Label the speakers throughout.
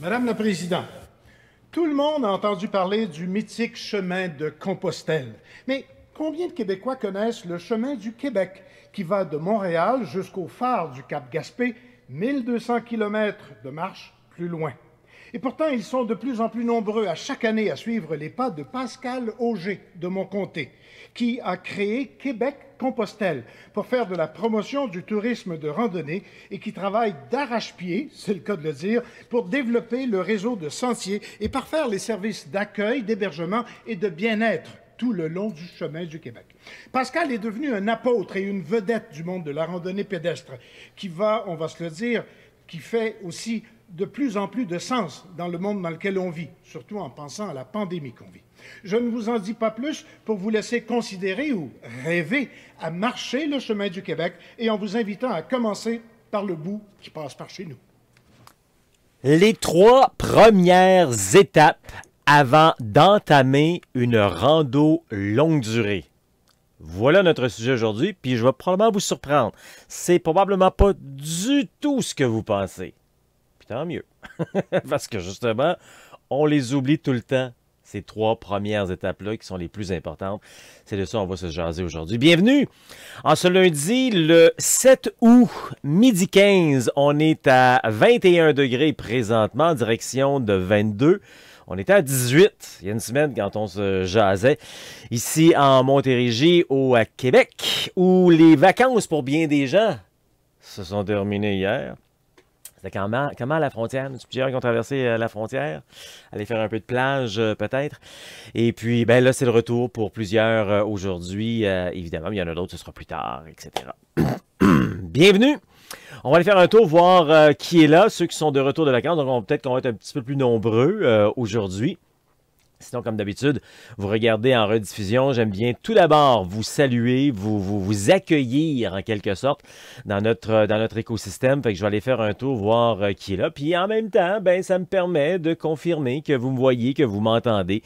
Speaker 1: Madame la Présidente, tout le monde a entendu parler du mythique chemin de Compostelle. Mais combien de Québécois connaissent le chemin du Québec qui va de Montréal jusqu'au phare du Cap Gaspé, 1200 km de marche plus loin? Et pourtant, ils sont de plus en plus nombreux à chaque année à suivre les pas de Pascal Auger de mon comté, qui a créé Québec Compostelle pour faire de la promotion du tourisme de randonnée et qui travaille d'arrache-pied, c'est le cas de le dire, pour développer le réseau de sentiers et parfaire les services d'accueil, d'hébergement et de bien-être tout le long du chemin du Québec. Pascal est devenu un apôtre et une vedette du monde de la randonnée pédestre, qui va, on va se le dire, qui fait aussi de plus en plus de sens dans le monde dans lequel on vit, surtout en pensant à la pandémie qu'on vit. Je ne vous en dis pas plus pour vous laisser considérer ou rêver à marcher le chemin du Québec et en vous invitant à commencer par le bout qui passe par chez nous.
Speaker 2: Les trois premières étapes avant d'entamer une rando longue durée. Voilà notre sujet aujourd'hui, puis je vais probablement vous surprendre. C'est probablement pas du tout ce que vous pensez tant mieux. Parce que justement, on les oublie tout le temps. Ces trois premières étapes-là qui sont les plus importantes. C'est de ça qu'on va se jaser aujourd'hui. Bienvenue! En ce lundi, le 7 août, midi 15, on est à 21 degrés présentement, direction de 22. On était à 18 il y a une semaine quand on se jasait ici en Montérégie au à Québec où les vacances pour bien des gens se sont terminées hier comment, la frontière? a plusieurs qui ont traversé euh, la frontière, aller faire un peu de plage euh, peut-être. Et puis, ben là, c'est le retour pour plusieurs euh, aujourd'hui. évidemment, il y en a d'autres, ce sera plus tard, etc. Bienvenue! On va aller faire un tour, voir qui est là, ceux qui sont de retour de vacances. Donc, peut-être qu'on va être un petit peu plus nombreux aujourd'hui. Sinon, comme d'habitude, vous regardez en rediffusion. J'aime bien tout d'abord vous saluer, vous, vous, accueillir en quelque sorte dans notre, dans notre écosystème. Fait que je vais aller faire un tour, voir euh, qui est là. Puis en même temps, ben, ça me permet de confirmer que vous me voyez, que vous m'entendez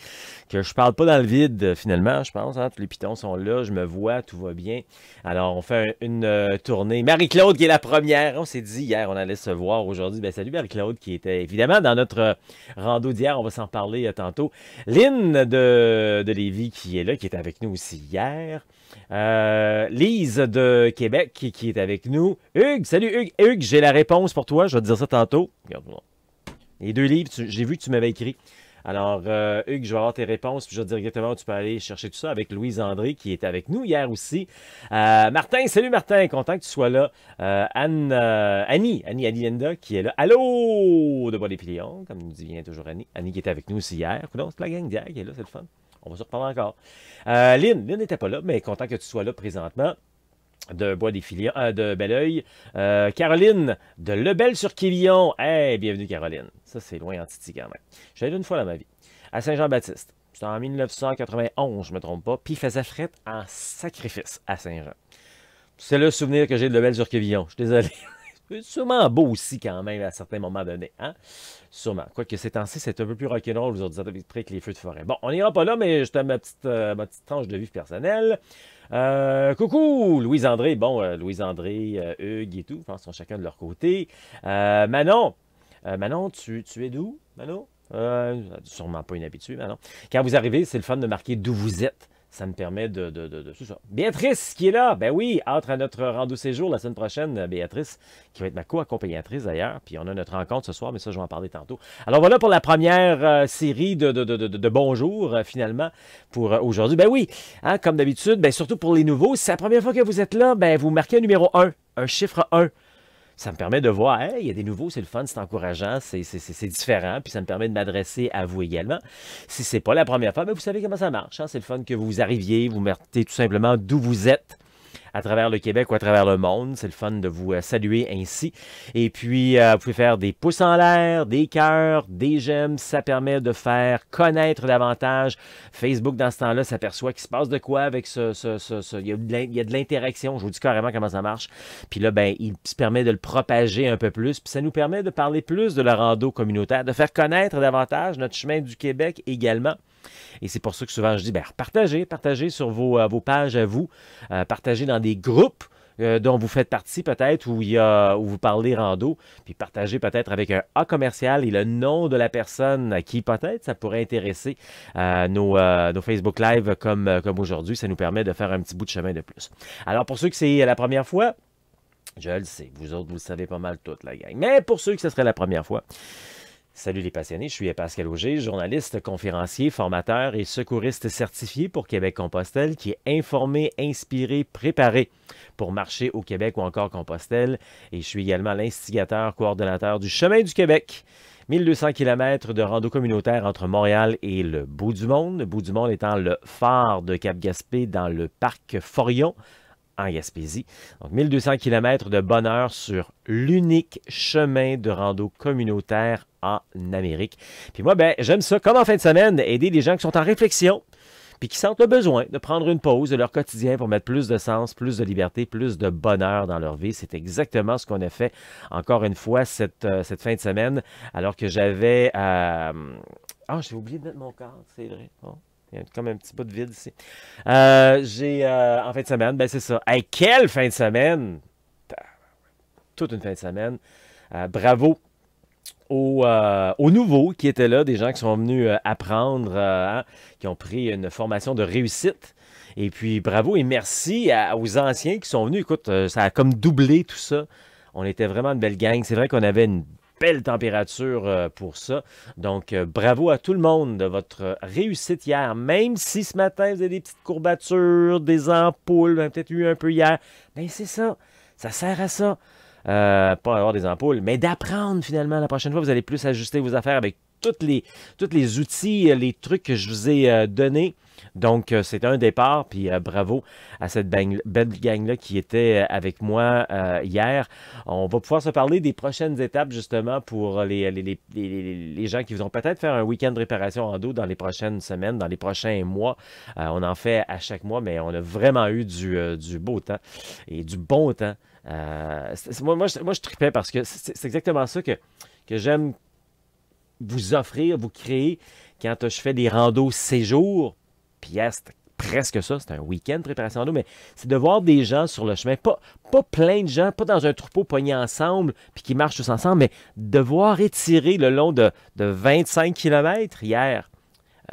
Speaker 2: que je parle pas dans le vide euh, finalement, je pense. Hein. Tous les pitons sont là, je me vois, tout va bien. Alors, on fait une euh, tournée. Marie-Claude qui est la première. On s'est dit hier, on allait se voir aujourd'hui. Ben, salut Marie-Claude qui était évidemment dans notre euh, rando d'hier. On va s'en parler tantôt. Lynn de, de Lévis qui est là, qui est avec nous aussi hier. Lise de Québec qui, est avec nous. Hugues, salut Hugues. Hugues, j'ai la réponse pour toi. Je vais te dire ça tantôt. les deux livres, j'ai vu que tu m'avais écrit. Alors, euh, Hugues, je vais avoir tes réponses, puis je vais te dire directement où tu peux aller chercher tout ça avec Louise André, qui était avec nous hier aussi. Euh, Martin, salut Martin, content que tu sois là. Euh, Anne, Annie, Annie Alienda, qui est là. Allô, de Bois des Pilions, comme nous dit bien toujours Annie. Annie qui était avec nous aussi hier. c'est la gang d'hier elle est là, c'est le fun. On va se reparler encore. Lynn, Lynn n'était pas là, mais content que tu sois là présentement de Bois des Filions, euh, de Belleuil. Euh, Caroline de lebel sur Quivillon. Hey, bienvenue Caroline. Ça, c'est loin en Titi quand même. une fois dans ma vie. À Saint-Jean-Baptiste. C'était en 1991, je me trompe pas. Puis il faisait fret en sacrifice à Saint-Jean. C'est le souvenir que j'ai de lebel sur Quévillon. Je suis désolé. Sûrement beau aussi, quand même, à certains moments donnés. Hein? Sûrement. Quoique ces temps-ci, c'est un peu plus rock'n'roll, vous autres, que les feux de forêt. Bon, on n'ira pas là, mais je ma petite, euh, ma petite tranche de vie personnelle. Euh, coucou, Louise-André. Bon, louis euh, Louise-André, euh, Hugues et tout, sont chacun de leur côté. Manon, Manon, tu, es d'où, Manon? sûrement pas une habituée, Manon. Quand vous arrivez, c'est le fun de marquer d'où vous êtes ça me permet de, de, de, tout ça. Béatrice qui est là, ben oui, entre à notre rendez-vous séjour la semaine prochaine, euh, Béatrice, qui va être ma co-accompagnatrice d'ailleurs, puis on a notre rencontre ce soir, mais ça je vais en parler tantôt. Alors voilà pour la première euh, série de, de, bonjour euh, finalement pour aujourd'hui. Ben oui, hein, comme d'habitude, ben surtout pour les nouveaux, si c'est la première fois que vous êtes là, ben vous marquez un numéro 1, un chiffre 1 ça me permet de voir, il y a des nouveaux, c'est le fun, c'est encourageant, c'est différent, puis ça me permet de m'adresser à vous également. Si c'est pas la première fois, mais vous savez comment ça marche. Hein, c'est le fun que vous arriviez, vous mettez tout simplement d'où vous êtes à travers le Québec ou à travers le monde. C'est le fun de vous euh, saluer ainsi. Et puis, euh, vous pouvez faire des pouces en l'air, des cœurs, des j'aime. Ça permet de faire connaître davantage. Facebook, dans ce temps-là, s'aperçoit qu'il se passe de quoi avec ce... ce, ce, Il, y a de l'interaction. Je vous dis carrément comment ça marche. Puis là, ben, il se permet de le propager un peu plus. Puis ça nous permet de parler plus de la rando communautaire, de faire connaître davantage notre chemin du Québec également. Et c'est pour ça que souvent je dis, ben, partagez, partagez sur vos, euh, vos pages à vous, partagez dans des groupes euh, dont vous faites partie peut-être, où, vous parlez rando, puis partagez peut-être avec un A commercial et le nom de la personne à qui peut-être ça pourrait intéresser euh, nos, euh, nos, Facebook Live comme, comme aujourd'hui. Ça nous permet de faire un petit bout de chemin de plus. Alors pour ceux que c'est la première fois, je le sais, vous autres, vous le savez pas mal toute la gang. Mais pour ceux que ce serait la première fois, Salut les passionnés, je suis Pascal Auger, journaliste, conférencier, formateur et secouriste certifié pour Québec Compostelle qui est informé, inspiré, préparé pour marcher au Québec ou encore Compostelle. Et je suis également l'instigateur, coordonnateur du Chemin du Québec. 1200 km de rando communautaire entre Montréal et le bout du monde. Le bout du monde étant le phare de Cap-Gaspé dans le parc Forion en Gaspésie. Donc 1200 km de bonheur sur l'unique chemin de rando communautaire en Amérique. Puis moi, ben, j'aime ça, comme en fin de semaine, aider des gens qui sont en réflexion puis qui sentent le besoin de prendre une pause de leur quotidien pour mettre plus de sens, plus de liberté, plus de bonheur dans leur vie. C'est exactement ce qu'on a fait, encore une fois, cette, euh, cette fin de semaine, alors que j'avais... Euh, ah, j'ai oublié de mettre mon cadre, c'est vrai. Il y a comme un petit peu de vide ici. Euh, j'ai, euh, en fin de semaine, ben c'est ça. à quelle fin de semaine! Toute une fin de semaine. Euh, bravo aux, nouveaux qui étaient là, des gens qui sont venus apprendre, hein, qui ont pris une formation de réussite. Et puis, bravo et merci aux anciens qui sont venus. Écoute, ça a comme doublé tout ça. On était vraiment une belle gang. C'est vrai qu'on avait une belle température euh, pour ça. Donc, euh, bravo à tout le monde de votre réussite hier, même si ce matin, vous avez des petites courbatures, des ampoules, peut-être eu un peu hier. mais ben, c'est ça. Ça sert à ça. Euh, pas avoir des ampoules, mais d'apprendre finalement. La prochaine fois, vous allez plus ajuster vos affaires avec toutes les, tous les outils, les trucs que je vous ai donnés. Donc, euh, c'est un départ, puis euh, bravo à cette belle gang-là qui était euh, avec moi hier. On va pouvoir se parler des prochaines étapes, justement, pour les, gens qui voudront peut-être faire un week-end de réparation en dos dans les prochaines semaines, dans les prochains mois. on en fait à chaque mois, mais on a vraiment eu du, beau temps et du bon temps. moi, je, tripais parce que c'est exactement ça que, que j'aime vous offrir, vous créer quand je fais des randos séjours pièce, presque ça. c'est un week-end préparation d'eau, mais c'est de voir des gens sur le chemin, pas, pas plein de gens, pas dans un troupeau poigné ensemble, puis qui marchent tous ensemble, mais de voir étirer le long de, de 25 km hier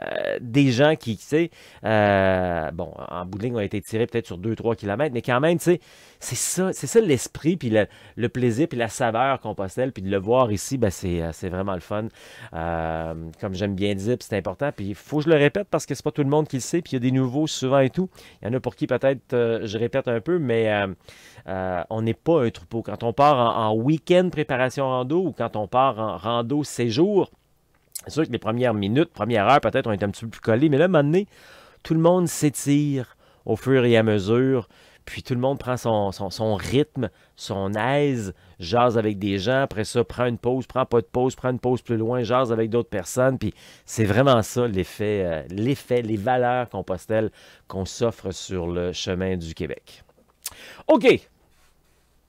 Speaker 2: euh, des gens qui, tu sais, euh, bon, en bout de ligne, ont été tirés peut-être sur 2-3 km, mais quand même, tu sais, c'est ça, c'est ça l'esprit, puis le, plaisir, puis la saveur qu'on possède, puis de le voir ici, ben, euh, c'est vraiment le fun. comme j'aime bien dire, c'est important, puis il faut que je le répète parce que c'est pas tout le monde qui le sait, puis il y a des nouveaux souvent et tout. Il y en a pour qui peut-être je répète un peu, mais on n'est pas un troupeau. Quand on part en, en week-end préparation rando ou quand on part en rando séjour, c'est sûr que les premières minutes, première heure, peut-être, on est un petit peu plus collés, mais là, à un moment donné, tout le monde s'étire au fur et à mesure. Puis tout le monde prend son, son, rythme, son aise, jase avec des gens, après ça, prend une pause, prend pas de pause, prend une pause plus loin, jase avec d'autres personnes. Puis c'est vraiment ça l'effet, euh, l'effet, les valeurs compostelles qu'on s'offre sur le chemin du Québec. OK,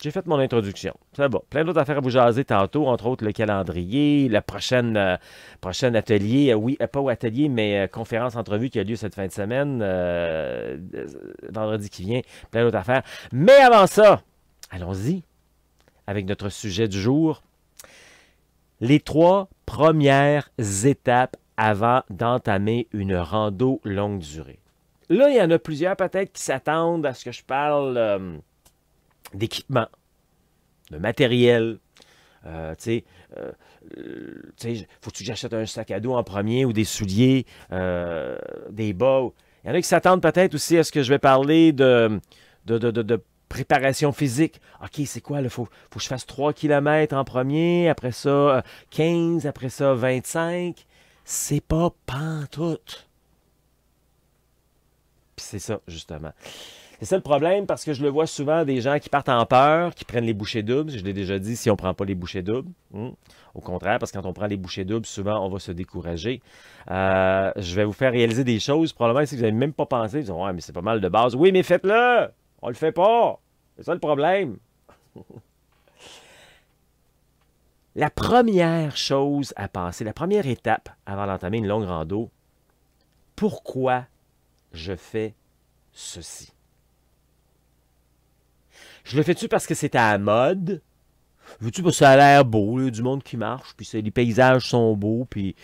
Speaker 2: j'ai fait mon introduction. Ça va. Plein d'autres affaires à vous jaser tantôt, entre autres le calendrier, le prochain euh, prochaine atelier, euh, oui, euh, pas au atelier, mais conférence entrevue qui a lieu cette fin de semaine, vendredi qui vient, plein d'autres affaires. Mais avant ça, allons-y avec notre sujet du jour. Les trois premières étapes avant d'entamer une rando longue durée. Là, il y en a plusieurs peut-être qui s'attendent à ce que je parle d'équipement, de matériel. Euh, tu sais, euh, faut que j'achète un sac à dos en premier ou des souliers, euh, des bas. Il y en a qui s'attendent peut-être aussi à ce que je vais parler de, de, préparation physique. OK, c'est quoi? Il faut, faut, que je fasse 3 km en premier, après ça 15, euh, après ça 25. C'est pas pantoute. Puis c'est ça, justement. C'est ça le problème parce que je le vois souvent des gens qui partent en peur, qui prennent les bouchées doubles. Je l'ai déjà dit, si on ne prend pas les bouchées doubles, hmm, au contraire, parce que quand on prend les bouchées doubles, souvent on va se décourager. Euh, je vais vous faire réaliser des choses, probablement que vous n'avez même pas pensé, vous dites, ouais, mais c'est pas mal de base. Oui, mais faites-le! On le fait pas! C'est ça le problème. la première chose à penser, la première étape avant d'entamer une longue rando, pourquoi je fais ceci? Je le fais-tu parce que c'est à la mode? Veux-tu parce que ça a l'air beau, du monde qui marche, puis les paysages sont beaux, puis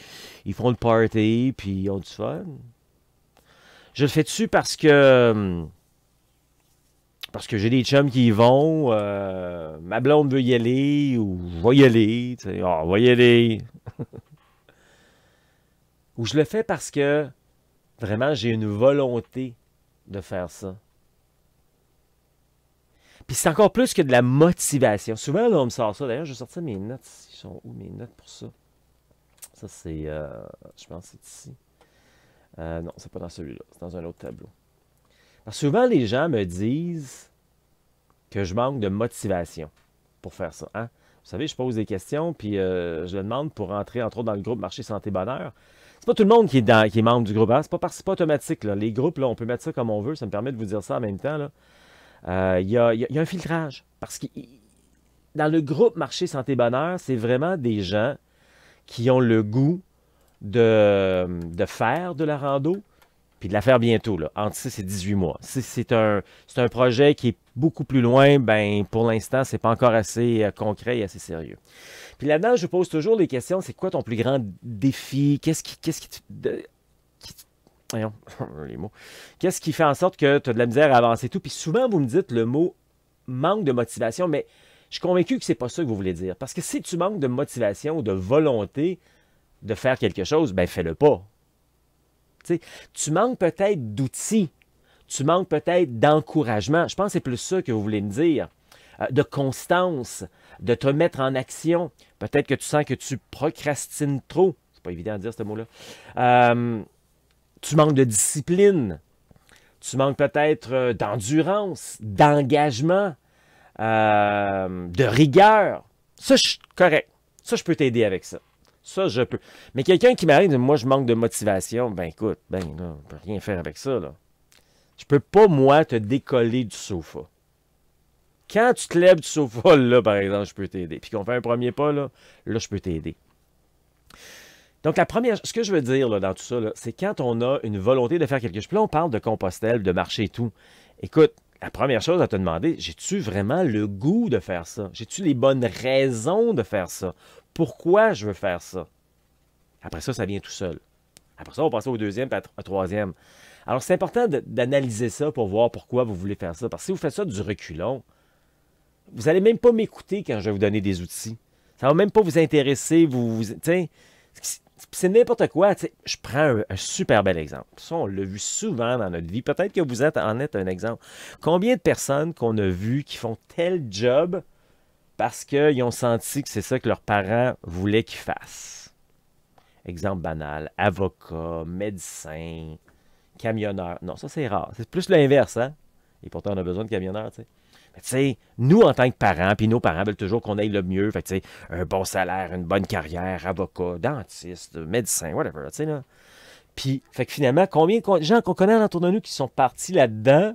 Speaker 2: ils font le party, puis ils ont du fun? Je le fais-tu parce que euh, parce que j'ai des chums qui y vont, euh, ma blonde veut y aller, ou je vais y aller, tu sais, ah, y aller. ou je le fais parce que vraiment j'ai une volonté de faire ça. Puis c'est encore plus que de la motivation. Souvent, là, on me sort ça. D'ailleurs, je vais sortir mes notes. Ils sont où mes notes pour ça? Ça, c'est. Euh, je pense c'est ici. Euh, non, c'est pas dans celui-là. C'est dans un autre tableau. souvent, les gens me disent que je manque de motivation pour faire ça. Hein. Vous savez, je pose des questions, puis euh, je le demande pour entrer, entre autres, dans le groupe Marché Santé Bonheur. C'est pas tout le monde qui est, dans, qui est membre du groupe. Hein? C'est pas, pas automatique. Les groupes, là, on peut mettre ça comme on veut. Ça me permet de vous dire ça en même temps. Là. Euh, il y, a, un filtrage. Parce que dans le groupe Marché Santé Bonheur, c'est vraiment des gens qui ont le goût de, faire de la rando, puis de la faire bientôt, là, entre 6 et 18 mois. c'est un, un, projet qui est beaucoup plus loin, ben pour l'instant, c'est pas encore assez euh, concret et assez sérieux. Puis là-dedans, je pose toujours les questions, c'est quoi ton plus grand défi? Qu'est-ce qu'est-ce les mots. Qu'est-ce qui fait en sorte que tu as de la misère à avancer tout? Puis souvent, vous me dites le mot manque de motivation, mais je suis convaincu que c'est pas ça que vous voulez dire. Parce que si tu manques de motivation ou de volonté de faire quelque chose, ben fais-le pas. tu manques peut-être d'outils, tu manques peut-être d'encouragement. Je pense que c'est plus ça que vous voulez me dire. Euh, de constance, de te mettre en action. Peut-être que tu sens que tu procrastines trop. C'est pas évident de dire ce mot-là. Euh, tu manques de discipline. Tu manques peut-être euh, d'endurance, d'engagement, euh, de rigueur. Ça, je suis correct. Ça, je peux t'aider avec ça. Ça, je peux. Mais quelqu'un qui m'arrive, moi, je manque de motivation, ben écoute, ben là, on peut rien faire avec ça, là. Je peux pas, moi, te décoller du sofa. Quand tu te lèves du sofa, là, par exemple, je peux t'aider. Puis qu'on fait un premier pas, là, là, je peux t'aider. Donc, la première, ce que je veux dire là, dans tout ça, c'est quand on a une volonté de faire quelque chose. Puis là, on parle de compostelle, de marché et tout. Écoute, la première chose à te demander, j'ai-tu vraiment le goût de faire ça? J'ai-tu les bonnes raisons de faire ça? Pourquoi je veux faire ça? Après ça, ça vient tout seul. Après ça, on passe au deuxième, au troisième. Alors, c'est important d'analyser ça pour voir pourquoi vous voulez faire ça. Parce que si vous faites ça du reculon, vous n'allez même pas m'écouter quand je vais vous donner des outils. Ça ne va même pas vous intéresser. Vous, vous c'est n'importe quoi. Je prends un, super bel exemple. Ça, on l'a vu souvent dans notre vie. Peut-être que vous êtes, en êtes un exemple. Combien de personnes qu'on a vues qui font tel job parce qu'ils ont senti que c'est ça que leurs parents voulaient qu'ils fassent? Exemple banal, avocat, médecin, camionneur. Non, ça c'est rare. C'est plus l'inverse, hein? Et pourtant, on a besoin de camionneurs, tu tu sais, nous, en tant que parents, puis nos parents veulent toujours qu'on aille le mieux. Fait tu sais, un bon salaire, une bonne carrière, avocat, dentiste, médecin, whatever, tu sais, là. Puis, fait que finalement, combien de gens qu'on connaît autour de nous qui sont partis là-dedans,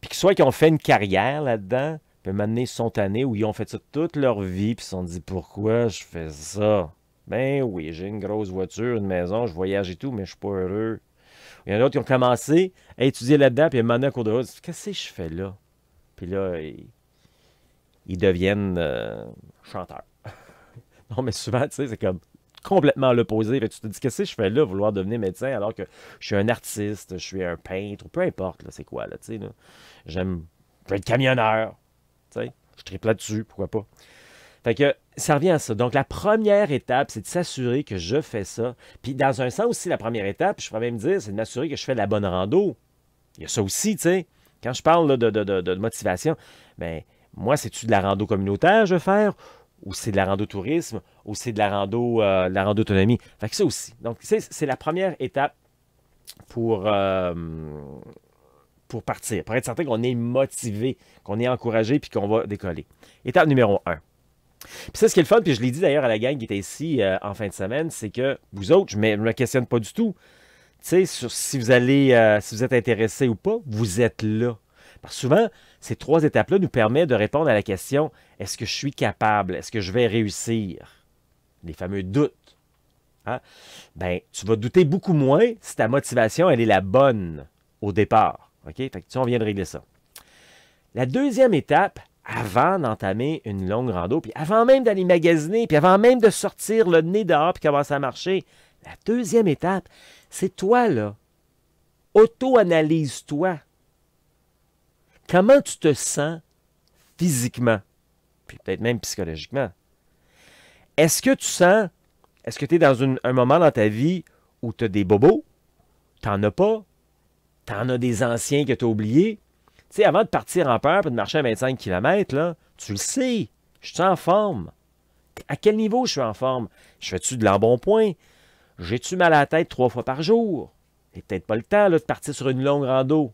Speaker 2: puis qui soit qui ont fait une carrière là-dedans, puis maintenant ils sont tannés ou ils ont fait ça toute leur vie, puis ils se sont dit pourquoi je fais ça. Ben oui, j'ai une grosse voiture, une maison, je voyage et tout, mais je suis pas heureux. Il y en a d'autres qui ont commencé à étudier là-dedans, puis maintenant, à cours de qu'est-ce que je fais là? Puis là, ils, deviennent euh, chanteurs. non, mais souvent, tu sais, c'est comme complètement l'opposé. tu te dis, qu'est-ce que je fais là, vouloir devenir médecin, alors que je suis un artiste, je suis un peintre, peu importe, c'est quoi, là, tu sais. J'aime, je être camionneur, tu sais, je triple là-dessus, pourquoi pas. Fait que ça revient à ça. Donc, la première étape, c'est de s'assurer que je fais ça. Puis, dans un sens aussi, la première étape, je pourrais même dire, c'est de m'assurer que je fais la bonne rando. Il y a ça aussi, tu sais. Quand je parle de, motivation, ben, moi, c'est-tu de la rando communautaire je veux faire? Ou c'est de la rando tourisme? Ou c'est de la rando, euh, la autonomie? Fait que ça aussi. Donc, c'est la première étape pour, euh, pour partir, pour être certain qu'on est motivé, qu'on est encouragé puis qu'on va décoller. Étape numéro un. Puis ça, ce qui est le fun, puis je l'ai dit d'ailleurs à la gang qui était ici euh, en fin de semaine, c'est que vous autres, je ne me questionne pas du tout si vous allez, euh, si vous êtes intéressé ou pas, vous êtes là. Parce souvent, ces trois étapes-là nous permettent de répondre à la question est-ce que je suis capable Est-ce que je vais réussir Les fameux doutes. Hein? Ben, tu vas douter beaucoup moins si ta motivation elle est la bonne au départ. Ok on vient de régler ça. La deuxième étape, avant d'entamer une longue rando, puis avant même d'aller magasiner, puis avant même de sortir le nez dehors puis commencer à marcher, la deuxième étape, c'est toi, là. Auto-analyse-toi. Comment tu te sens physiquement, puis peut-être même psychologiquement? Est-ce que tu sens, est-ce que tu es dans un moment dans ta vie où tu as des bobos, t'en as pas, t'en as des anciens que tu as oubliés? Tu sais, avant de partir en peur et de marcher à 25 km, là, tu le sais, je suis en forme. À quel niveau je suis en forme? Je fais-tu de l'embonpoint? J'ai-tu mal à la tête trois fois par jour? Et peut-être pas le temps de partir sur une longue rando.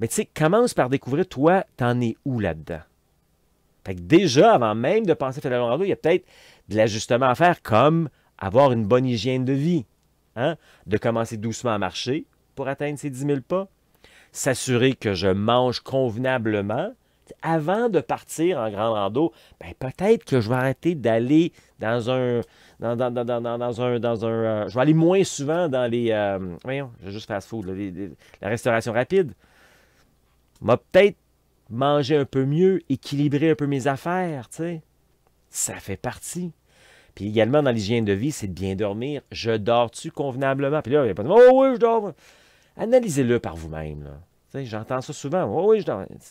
Speaker 2: Mais tu sais, commence par découvrir, toi, t'en es où là-dedans? Fait que déjà, avant même de penser à faire la longue rando, il y a peut-être de l'ajustement à faire, comme avoir une bonne hygiène de vie. Hein? De commencer doucement à marcher pour atteindre ces 10 000 pas. S'assurer que je mange convenablement avant de partir en grand rando, ben peut-être que je vais arrêter d'aller dans un dans, un dans un euh, je vais aller moins souvent dans les euh, voyons, vais juste fast food la restauration rapide. M'a peut-être manger un peu mieux, équilibrer un peu mes affaires, tu sais. Ça fait partie. Puis également dans l'hygiène de vie, c'est de bien dormir. Je dors-tu convenablement Puis là, il n'y a pas de oh oui, je dors. Analysez-le par vous-même J'entends ça souvent. oui, je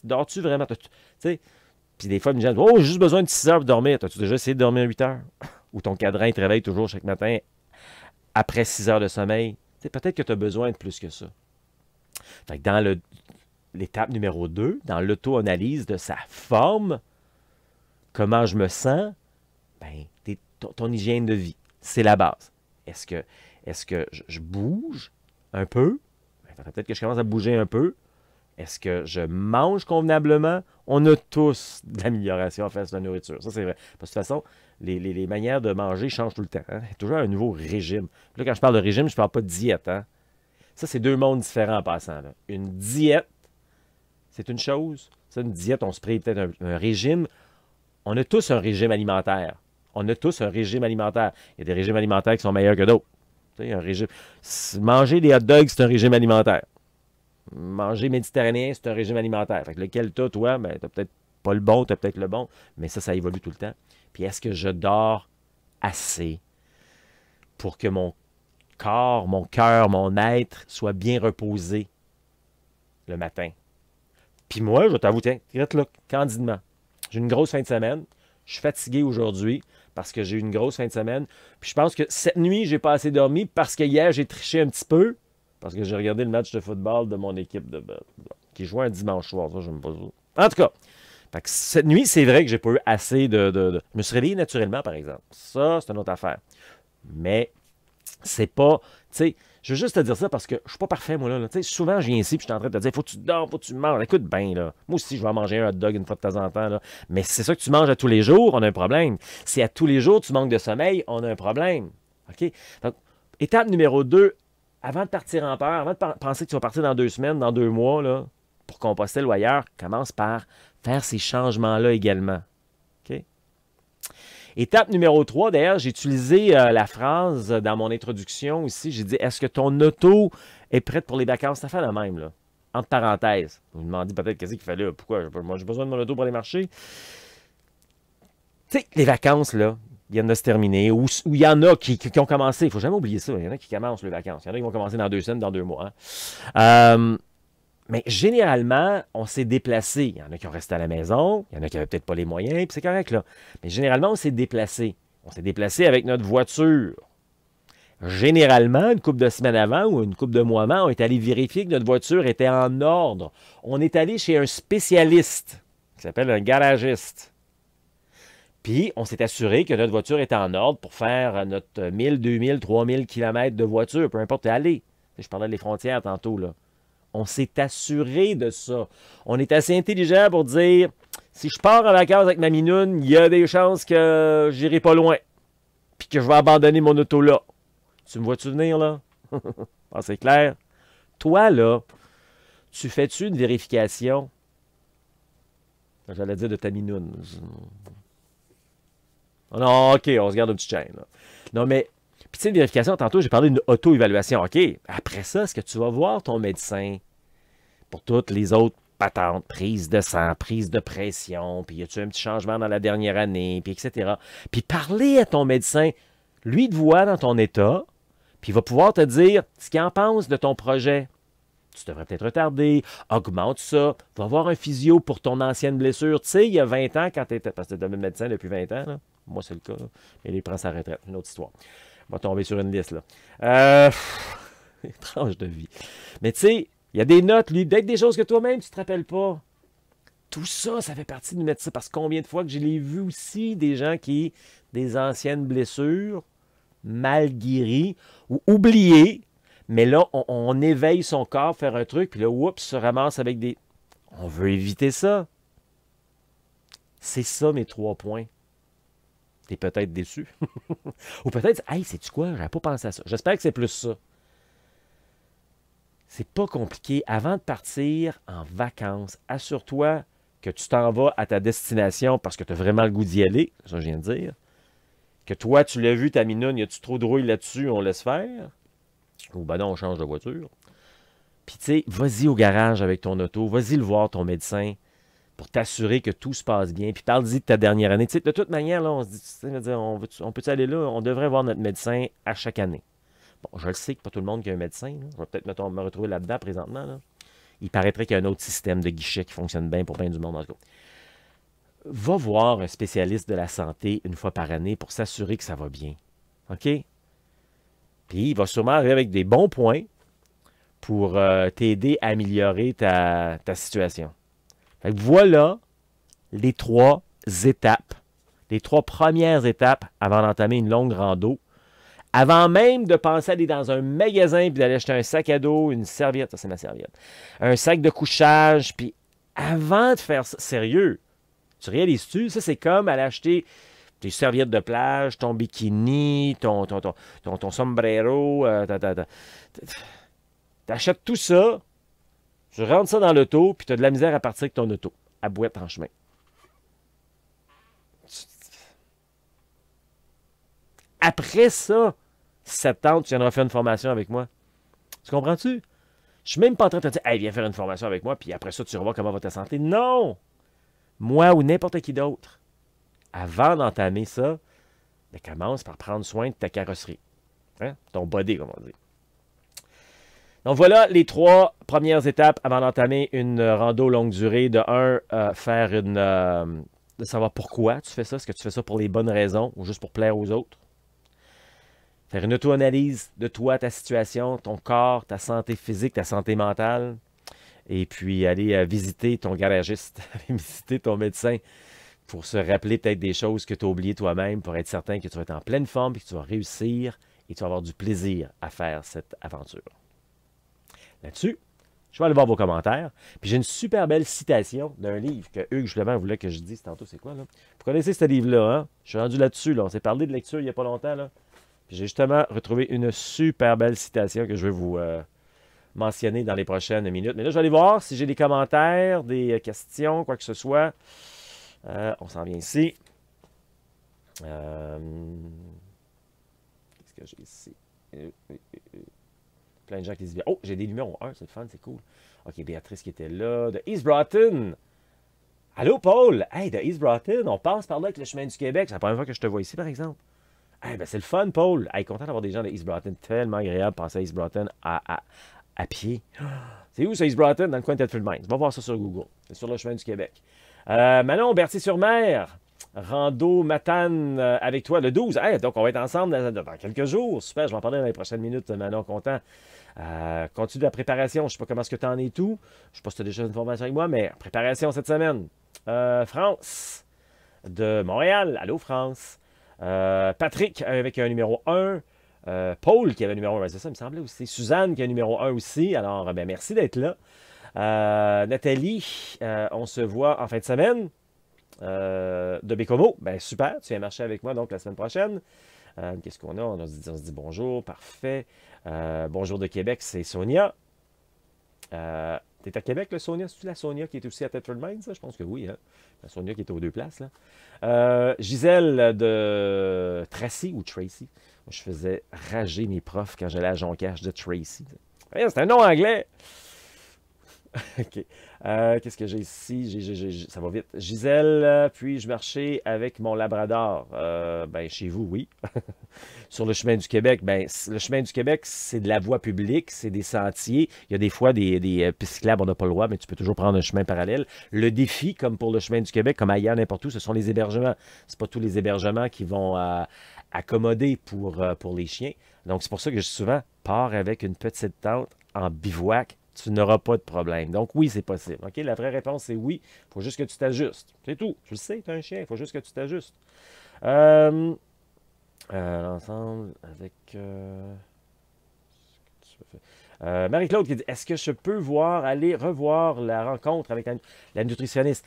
Speaker 2: dors. tu vraiment? Puis des fois, ils me disent Oh, j'ai juste besoin de 6 heures pour dormir. T'as-tu déjà essayé de dormir 8 heures? Ou ton cadran, te réveille toujours chaque matin après 6 heures de sommeil. Peut-être que tu as besoin de plus que ça. Fait dans l'étape numéro 2, dans l'auto-analyse de sa forme, comment je me sens, ben, ton, hygiène de vie, c'est la base. Est-ce que, est que je, bouge un peu? Ben, peut-être que je commence à bouger un peu. Est-ce que je mange convenablement? On a tous de l'amélioration face à la nourriture. Ça, c'est vrai. de toute façon, les, manières de manger changent tout le temps. Il y a toujours un nouveau régime. là, quand je parle de régime, je ne parle pas de diète. Hein. Ça, c'est deux mondes différents en passant. Une diète, c'est une chose. Ça, une diète, on se prie peut-être un, régime. On a tous un régime alimentaire. On a tous un régime alimentaire. Il y a des régimes alimentaires qui sont meilleurs que d'autres. Un régime. Manger des hot dogs, c'est un régime alimentaire manger méditerranéen, c'est un régime alimentaire. Fait que lequel toi, toi, ben, tu t'as peut-être pas le bon, tu t'as peut-être le bon, mais ça, ça évolue tout le temps. Puis est-ce que je dors assez pour que mon corps, mon cœur, mon être soit bien reposé le matin? Puis moi, je t'avoue, tiens, là, candidement, j'ai une grosse fin de semaine, je suis fatigué aujourd'hui parce que j'ai eu une grosse fin de semaine, puis je pense que cette nuit, j'ai pas assez dormi parce que hier, j'ai triché un petit peu, parce que j'ai regardé le match de football de mon équipe de qui jouait un dimanche soir. pas En tout cas, cette nuit, c'est vrai que j'ai pas eu assez de, Je me suis réveillé naturellement, par exemple. Ça, c'est une autre affaire. Mais c'est pas. Tu sais, je veux juste te dire ça parce que je suis pas parfait, moi, là. souvent, je viens ici puis je suis en train de te dire faut que tu dors, faut que tu manges. Écoute bien, là. Moi aussi, je vais manger un hot dog une fois de temps en temps, Mais c'est ça que tu manges à tous les jours, on a un problème. Si à tous les jours, tu manques de sommeil, on a un problème. OK? Donc, étape numéro 2, avant de partir en peur, avant de penser que tu vas partir dans deux semaines, dans deux mois, là, pour composter ou ailleurs, commence par faire ces changements-là également. Étape numéro 3, d'ailleurs, j'ai utilisé euh, la phrase dans mon introduction ici. J'ai dit Est-ce que ton auto est prête pour les vacances Ça fait la même, là. Entre parenthèses. Vous me demandez peut-être qu'est-ce qu'il fallait. Pourquoi Moi, j'ai besoin de mon auto pour aller marcher. Tu sais, les vacances, là, en de se terminer, ou il y en a qui, ont commencé. Il ne faut jamais oublier ça. Il y en a qui commencent les vacances. Il y en a qui vont commencer dans deux semaines, dans deux mois. Hein. Euh, mais généralement, on s'est déplacé. Il y en a qui ont resté à la maison, il y en a qui n'avaient peut-être pas les moyens, puis c'est correct, là. Mais généralement, on s'est déplacé. On s'est déplacé avec notre voiture. Généralement, une couple de semaines avant ou une couple de mois avant, on est allé vérifier que notre voiture était en ordre. On est allé chez un spécialiste qui s'appelle un garagiste. Puis, on s'est assuré que notre voiture était en ordre pour faire notre 1000, 2000, 3000 km de voiture, peu importe, aller. Je parlais des frontières tantôt, là. On s'est assuré de ça. On est assez intelligent pour dire si je pars à la case avec ma minoune, il y a des chances que j'irai pas loin. Puis que je vais abandonner mon auto là. Tu me vois-tu venir, là? ah, c'est clair. Toi, là, tu fais-tu une vérification? J'allais dire de ta minoune. Non, OK, on se garde un petit chaîne. Non, mais, puis tu sais, vérification, tantôt, j'ai parlé d'une auto-évaluation. OK, après ça, est-ce que tu vas voir ton médecin pour toutes les autres patentes, prise de sang, prise de pression, puis y a-tu un petit changement dans la dernière année, puis etc. Puis parler à ton médecin, lui te voit dans ton état, puis il va pouvoir te dire ce qu'il en pense de ton projet. Tu devrais peut-être retarder, augmente ça, va voir un physio pour ton ancienne blessure. Tu sais, il y a 20 ans, quand tu étais, parce que tu es médecin depuis 20 ans, là, moi, c'est le cas. Mais il prend sa retraite. Une autre histoire. On va tomber sur une liste, là. Euh, étrange de vie. Mais tu sais, il y a des notes, lui, d'être des choses que toi-même, tu te rappelles pas. Tout ça, ça fait partie de mettre Parce que combien de fois que je l'ai vu aussi, des gens qui, des anciennes blessures, mal guéries ou oubliées, mais là, on, on éveille son corps, faire un truc, puis là, oups, se ramasse avec des... On veut éviter ça. C'est ça mes trois points t'es peut-être déçu. Ou peut-être, hey, c'est tu quoi, j'avais pas pensé à ça. J'espère que c'est plus ça. C'est pas compliqué. Avant de partir en vacances, assure-toi que tu t'en vas à ta destination parce que tu as vraiment le goût d'y aller, ça je viens de dire. Que toi, tu l'as vu, ta minoune, y a-tu trop de rouille là-dessus, on laisse faire. Ou ben non, on change de voiture. Puis tu sais, vas-y au garage avec ton auto, vas-y le voir, ton médecin pour t'assurer que tout se passe bien. Puis parle-y de ta dernière année. de toute manière, là, on se dit, on, on peut aller là, on devrait voir notre médecin à chaque année. Bon, je le sais que pas tout le monde qui a un médecin. on Je peut-être me, retrouver là-dedans présentement. Il paraîtrait qu'il y a un autre système de guichet qui fonctionne bien pour plein du monde, en tout cas. Va voir un spécialiste de la santé une fois par année pour s'assurer que ça va bien. OK? Puis il va sûrement arriver avec des bons points pour euh, t'aider à améliorer ta, ta situation voilà les trois étapes, les trois premières étapes avant d'entamer une longue rando. Avant même de penser à aller dans un magasin puis d'aller acheter un sac à dos, une serviette, ça c'est ma serviette, un sac de couchage, puis avant de faire ça, sérieux, tu réalises-tu? Ça c'est comme aller acheter tes serviettes de plage, ton bikini, ton, ton, sombrero, euh, t'achètes tout ça, tu rentres ça dans l'auto, puis tu as de la misère à partir avec ton auto, à boîte en chemin. Après ça, septembre, tu viendras faire une formation avec moi. Tu comprends-tu? Je suis même pas en train de te dire, viens faire une formation avec moi, puis après ça, tu revois comment va ta santé. Non! Moi ou n'importe qui d'autre, avant d'entamer ça, mais ben, commence par prendre soin de ta carrosserie. Hein? Ton body, comme on dit. Donc voilà les trois premières étapes avant d'entamer une euh, rando longue durée. De un, euh, faire une. Euh, de savoir pourquoi tu fais ça. Est-ce que tu fais ça pour les bonnes raisons ou juste pour plaire aux autres? Faire une auto-analyse de toi, ta situation, ton corps, ta santé physique, ta santé mentale. Et puis aller visiter ton garagiste, visiter ton médecin pour se rappeler peut-être des choses que tu as oubliées toi-même, pour être certain que tu vas être en pleine forme, et que tu vas réussir et tu vas avoir du plaisir à faire cette aventure. Là-dessus, je vais aller voir vos commentaires. Puis j'ai une super belle citation d'un livre que Hugues justement voulait que je dise tantôt, c'est quoi là? Vous connaissez ce livre-là, hein? Je suis rendu là-dessus, là. On s'est parlé de lecture il n'y a pas longtemps, là. Puis j'ai justement retrouvé une super belle citation que je vais vous euh, mentionner dans les prochaines minutes. Mais là, je vais aller voir si j'ai des commentaires, des euh, questions, quoi que ce soit. Euh, on s'en vient ici. Qu'est-ce que j'ai ici? plein de gens qui disent Oh, j'ai des numéros 1, c'est le fun, c'est cool. Ok, Béatrice qui était là, de East Broughton. Allô, Paul! Hey, de East Broughton, on passe par là avec le chemin du Québec. C'est la première fois que je te vois ici, par exemple. Hey, eh ben c'est le fun, Paul! Hey, content d'avoir des gens de East Broughton. Tellement agréable passer à East Broughton à, à, à pied. C'est où, ça, East Broughton? Dans le coin de mind On Va voir ça sur Google. C'est sur le chemin du Québec. Euh, Manon, Berthier-sur-Mer. Rando Matane euh, avec toi le 12. donc, on va être ensemble dans, quelques jours. Super, je vais en parler dans les prochaines minutes, Manon, content. Euh, continue la préparation. Je ne sais pas comment est-ce que tu en es tout. Je ne sais pas si tu as déjà une formation avec moi, mais préparation cette semaine. Euh, France de Montréal. Allô, France. Patrick avec un numéro 1. Paul qui avait un numéro 1, c'est ça, il me semblait aussi. Suzanne qui a un numéro 1 aussi. Alors, ben, merci d'être là. Nathalie, on se voit en fin de semaine. Euh, de Bécomo. Ben super, tu viens marcher avec moi donc la semaine prochaine. Euh, qu'est-ce qu'on a? On, se dit bonjour, parfait. Euh, bonjour de Québec, c'est Sonia. T'es à Québec, le Sonia? C'est-tu la Sonia qui est aussi à Tetford Je pense que oui. Hein. La Sonia qui est aux deux places. Là. Gisèle de Tracy ou Tracy. je faisais rager mes profs quand j'allais à Jonquière. de Tracy. c'est un nom anglais. OK. Euh, qu'est-ce que j'ai ici? ça va vite. Gisèle, euh, puis-je marchais avec mon labrador? Euh, ben, chez vous, oui. Sur le chemin du Québec, ben, le chemin du Québec, c'est de la voie publique, c'est des sentiers. Il y a des fois des, des pistes cyclables, on n'a pas le droit, mais tu peux toujours prendre un chemin parallèle. Le défi, comme pour le chemin du Québec, comme ailleurs, n'importe où, ce sont les hébergements. C'est pas tous les hébergements qui vont accommoder pour, pour les chiens. Donc, c'est pour ça que je souvent pars avec une petite tente en bivouac tu n'auras pas de problème. Donc oui, c'est possible. OK? La vraie réponse, c'est oui. Il faut juste que tu t'ajustes. C'est tout. Tu le sais, tu es un chien. Il faut juste que tu t'ajustes. Euh, euh, l'ensemble avec... Euh, Marie-Claude qui dit Est-ce que je peux voir, aller revoir la rencontre avec la, la nutritionniste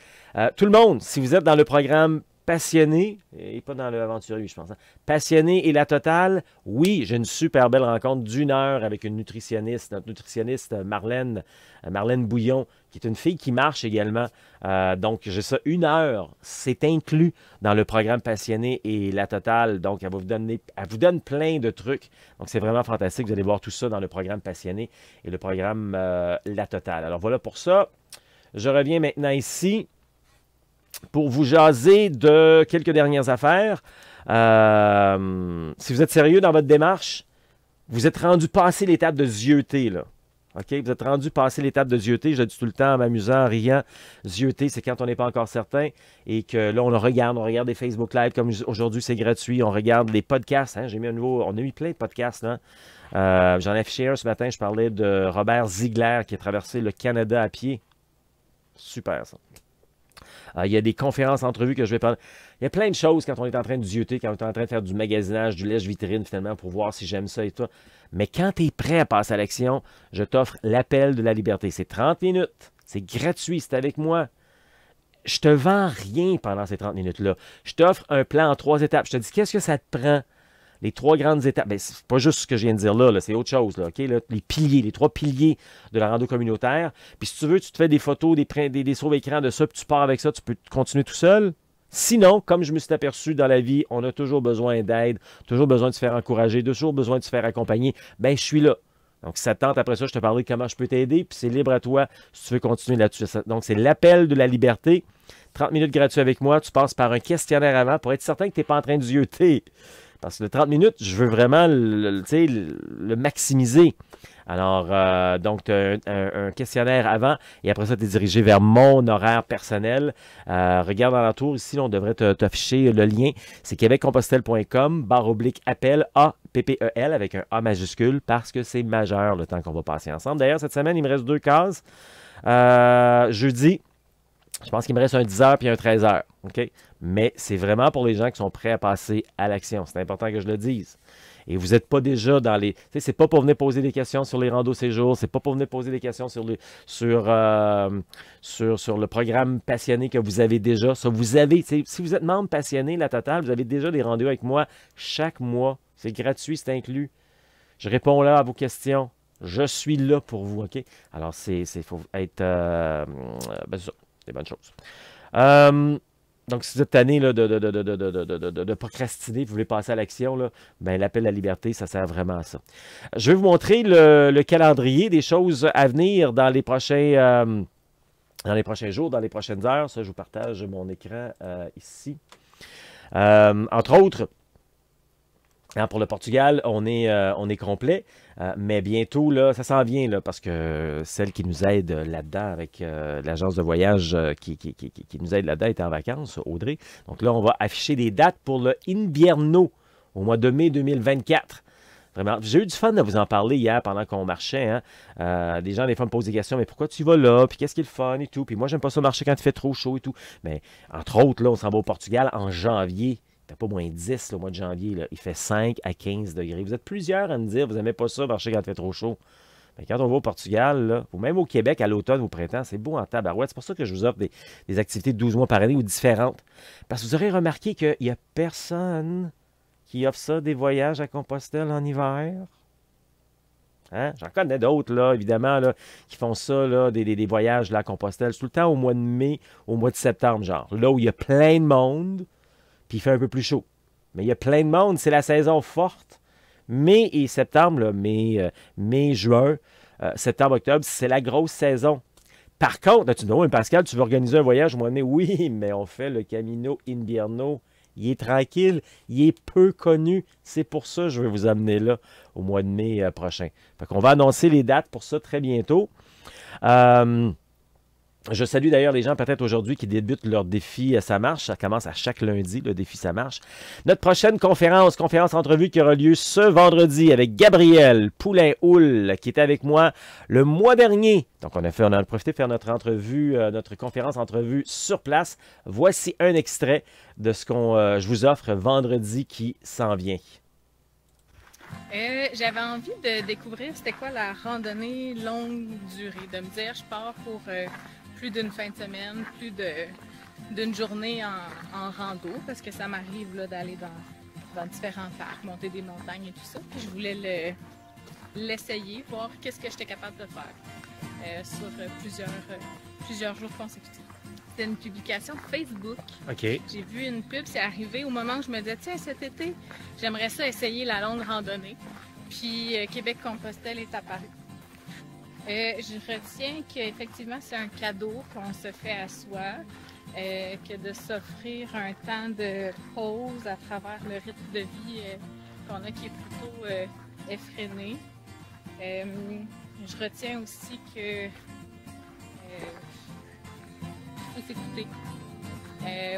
Speaker 2: Tout le monde, si vous êtes dans le programme passionné, et pas dans le je pense, hein. passionné et la totale, oui, j'ai une super belle rencontre d'une heure avec une nutritionniste, notre nutritionniste euh, Marlène, euh, Marlène Bouillon, qui est une fille qui marche également. Euh, donc, j'ai ça une heure, c'est inclus dans le programme passionné et la totale. Donc, elle, vous donner, vous donne plein de trucs. Donc, c'est vraiment fantastique. Vous allez voir tout ça dans le programme passionné et le programme la totale. Alors, voilà pour ça. Je reviens maintenant ici pour vous jaser de quelques dernières affaires. Euh, si vous êtes sérieux dans votre démarche, vous êtes rendu passer l'étape de zieuté. là. OK? Vous êtes rendu passer l'étape de zieuté. Je le dis tout le temps en m'amusant, en riant. zieuté, c'est quand on n'est pas encore certain et que là, on le regarde. On regarde des Facebook Live comme aujourd'hui, c'est gratuit. On regarde les podcasts. Hein. J'ai mis un nouveau. On a mis plein de podcasts, euh, J'en ai affiché un ce matin. Je parlais de Robert Ziegler qui a traversé le Canada à pied. Super, ça. Ah, il y a des conférences, entrevues que je vais prendre. Il y a plein de choses quand on est en train de dioter, quand on est en train de faire du magasinage, du lèche vitrine finalement pour voir si j'aime ça et tout. Mais quand tu es prêt à passer à l'action, je t'offre l'appel de la liberté. C'est 30 minutes. C'est gratuit. C'est avec moi je te vends rien pendant ces 30 minutes-là. Je t'offre un plan en trois étapes. Je te dis qu'est-ce que ça te prend les trois grandes étapes, ben, ce n'est pas juste ce que je viens de dire là, c'est autre chose, là, les piliers, les trois piliers de la rando communautaire. Puis si tu veux, tu te fais des photos, des, des, des sauve-écrans de ça, puis tu pars avec ça, tu peux continuer tout seul. Sinon, comme je me suis aperçu dans la vie, on a toujours besoin d'aide, toujours besoin de se faire encourager, toujours besoin de se faire accompagner. Ben, je suis là. Donc, si ça tente, après ça, je te parlerai de comment je peux t'aider, puis c'est libre à toi si tu veux continuer là-dessus. Donc, c'est l'appel de la liberté. 30 minutes gratuites avec moi, tu passes par un questionnaire avant pour être certain que tu n'es pas en train de zioter. Parce le 30 minutes, je veux vraiment le, maximiser. Alors, euh, donc, tu as un, questionnaire avant et après ça, tu es dirigé vers mon horaire personnel. Euh, regarde en tour ici, on devrait t'afficher le lien. C'est québeccompostel.com, barre oblique appel A. PPEL avec un A majuscule parce que c'est majeur le temps qu'on va passer ensemble. D'ailleurs, cette semaine, il me reste deux cases. Euh, jeudi, je pense qu'il me reste un 10 heures puis un 13 heures. ok. Mais c'est vraiment pour les gens qui sont prêts à passer à l'action. C'est important que je le dise. Et vous n'êtes pas déjà dans les. C'est pas pour venir poser des questions sur les randos séjours, c'est pas pour venir poser des questions sur, euh, le programme passionné que vous avez déjà. vous avez, si vous êtes membre passionné, la totale, vous avez déjà des rendez-vous avec moi chaque mois. C'est gratuit, c'est inclus. Je réponds là à vos questions. Je suis là pour vous, OK? Alors, c'est faut être. Euh, ben, des bonnes choses. Euh, donc, si vous êtes tanné de, procrastiner, vous voulez passer à l'action, ben, l'appel à la liberté, ça sert vraiment à ça. Je vais vous montrer le, calendrier des choses à venir dans les prochains. Euh, dans les prochains jours, dans les prochaines heures, ça, je vous partage mon écran euh, ici. entre autres, Hein, pour le Portugal, on est, euh, on est complet, euh, mais bientôt, là, ça s'en vient, là, parce que celle qui nous aide là-dedans avec euh, l'agence de voyage qui, qui, nous aide là-dedans est en vacances, Audrey. Donc là, on va afficher des dates pour le Invierno au mois de mai 2024. Vraiment, j'ai eu du fun de vous en parler hier pendant qu'on marchait. Hein. des gens, des fois, me posent des questions, mais pourquoi tu vas là? Puis qu'est-ce qui est le fun et tout? Puis moi, j'aime pas ça marcher quand il fait trop chaud et tout. Mais entre autres, là, on s'en va au Portugal en janvier. T'as pas moins 10 le mois de janvier. Il fait 5 à 15 degrés. Vous êtes plusieurs à me dire, vous n'aimez pas ça, marcher quand il fait trop chaud. Mais ben, quand on va au Portugal, ou même au Québec à l'automne ou au printemps, c'est beau en tabarouette. C'est pour ça que je vous offre des, activités de 12 mois par année ou différentes. Parce que vous aurez remarqué qu'il n'y a personne qui offre ça, des voyages à Compostelle en hiver. Hein? J'en connais d'autres, là, évidemment, là, qui font ça, des, voyages là, à Compostelle, tout le temps au mois de mai, au mois de septembre, genre. Là où il y a plein de monde, il fait un peu plus chaud. Mais il y a plein de monde, c'est la saison forte. Mai et septembre, euh, mai, juin, euh, septembre, octobre, c'est la grosse saison. Par contre, tu dis, Pascal, tu veux organiser un voyage au mois de mai? Oui, mais on fait le Camino Invierno. Il est tranquille, il est peu connu. C'est pour ça que je vais vous amener là au mois de mai euh, prochain. Fait qu'on va annoncer les dates pour ça très bientôt. Je salue d'ailleurs les gens peut-être aujourd'hui qui débutent leur défi euh, Ça marche. Ça commence à chaque lundi, le défi Ça marche. Notre prochaine conférence, conférence entrevue qui aura lieu ce vendredi avec Gabriel poulain houl qui était avec moi le mois dernier. Donc on a, fait, on a profité de faire notre entrevue, euh, notre conférence entrevue sur place. Voici un extrait de ce qu'on euh, je vous offre vendredi qui s'en vient.
Speaker 3: J'avais envie de découvrir c'était quoi la randonnée longue durée, de me dire je pars pour plus d'une fin de semaine, plus d'une journée en, rando, parce que ça m'arrive d'aller dans, différents parcs, monter des montagnes et tout ça. Puis je voulais l'essayer, voir qu'est-ce que j'étais capable de faire euh, sur euh, euh, plusieurs, jours consécutifs. C'était une publication Facebook. J'ai vu une pub, c'est arrivé au moment où je me disais, tiens, cet été, j'aimerais ça essayer la longue randonnée. Puis Québec Compostelle est apparu. Euh, je retiens qu'effectivement, c'est un cadeau qu'on se fait à soi, euh, que de s'offrir un temps de pause à travers le rythme de vie euh, qu'on a qui est plutôt effréné. je retiens aussi que écoutez.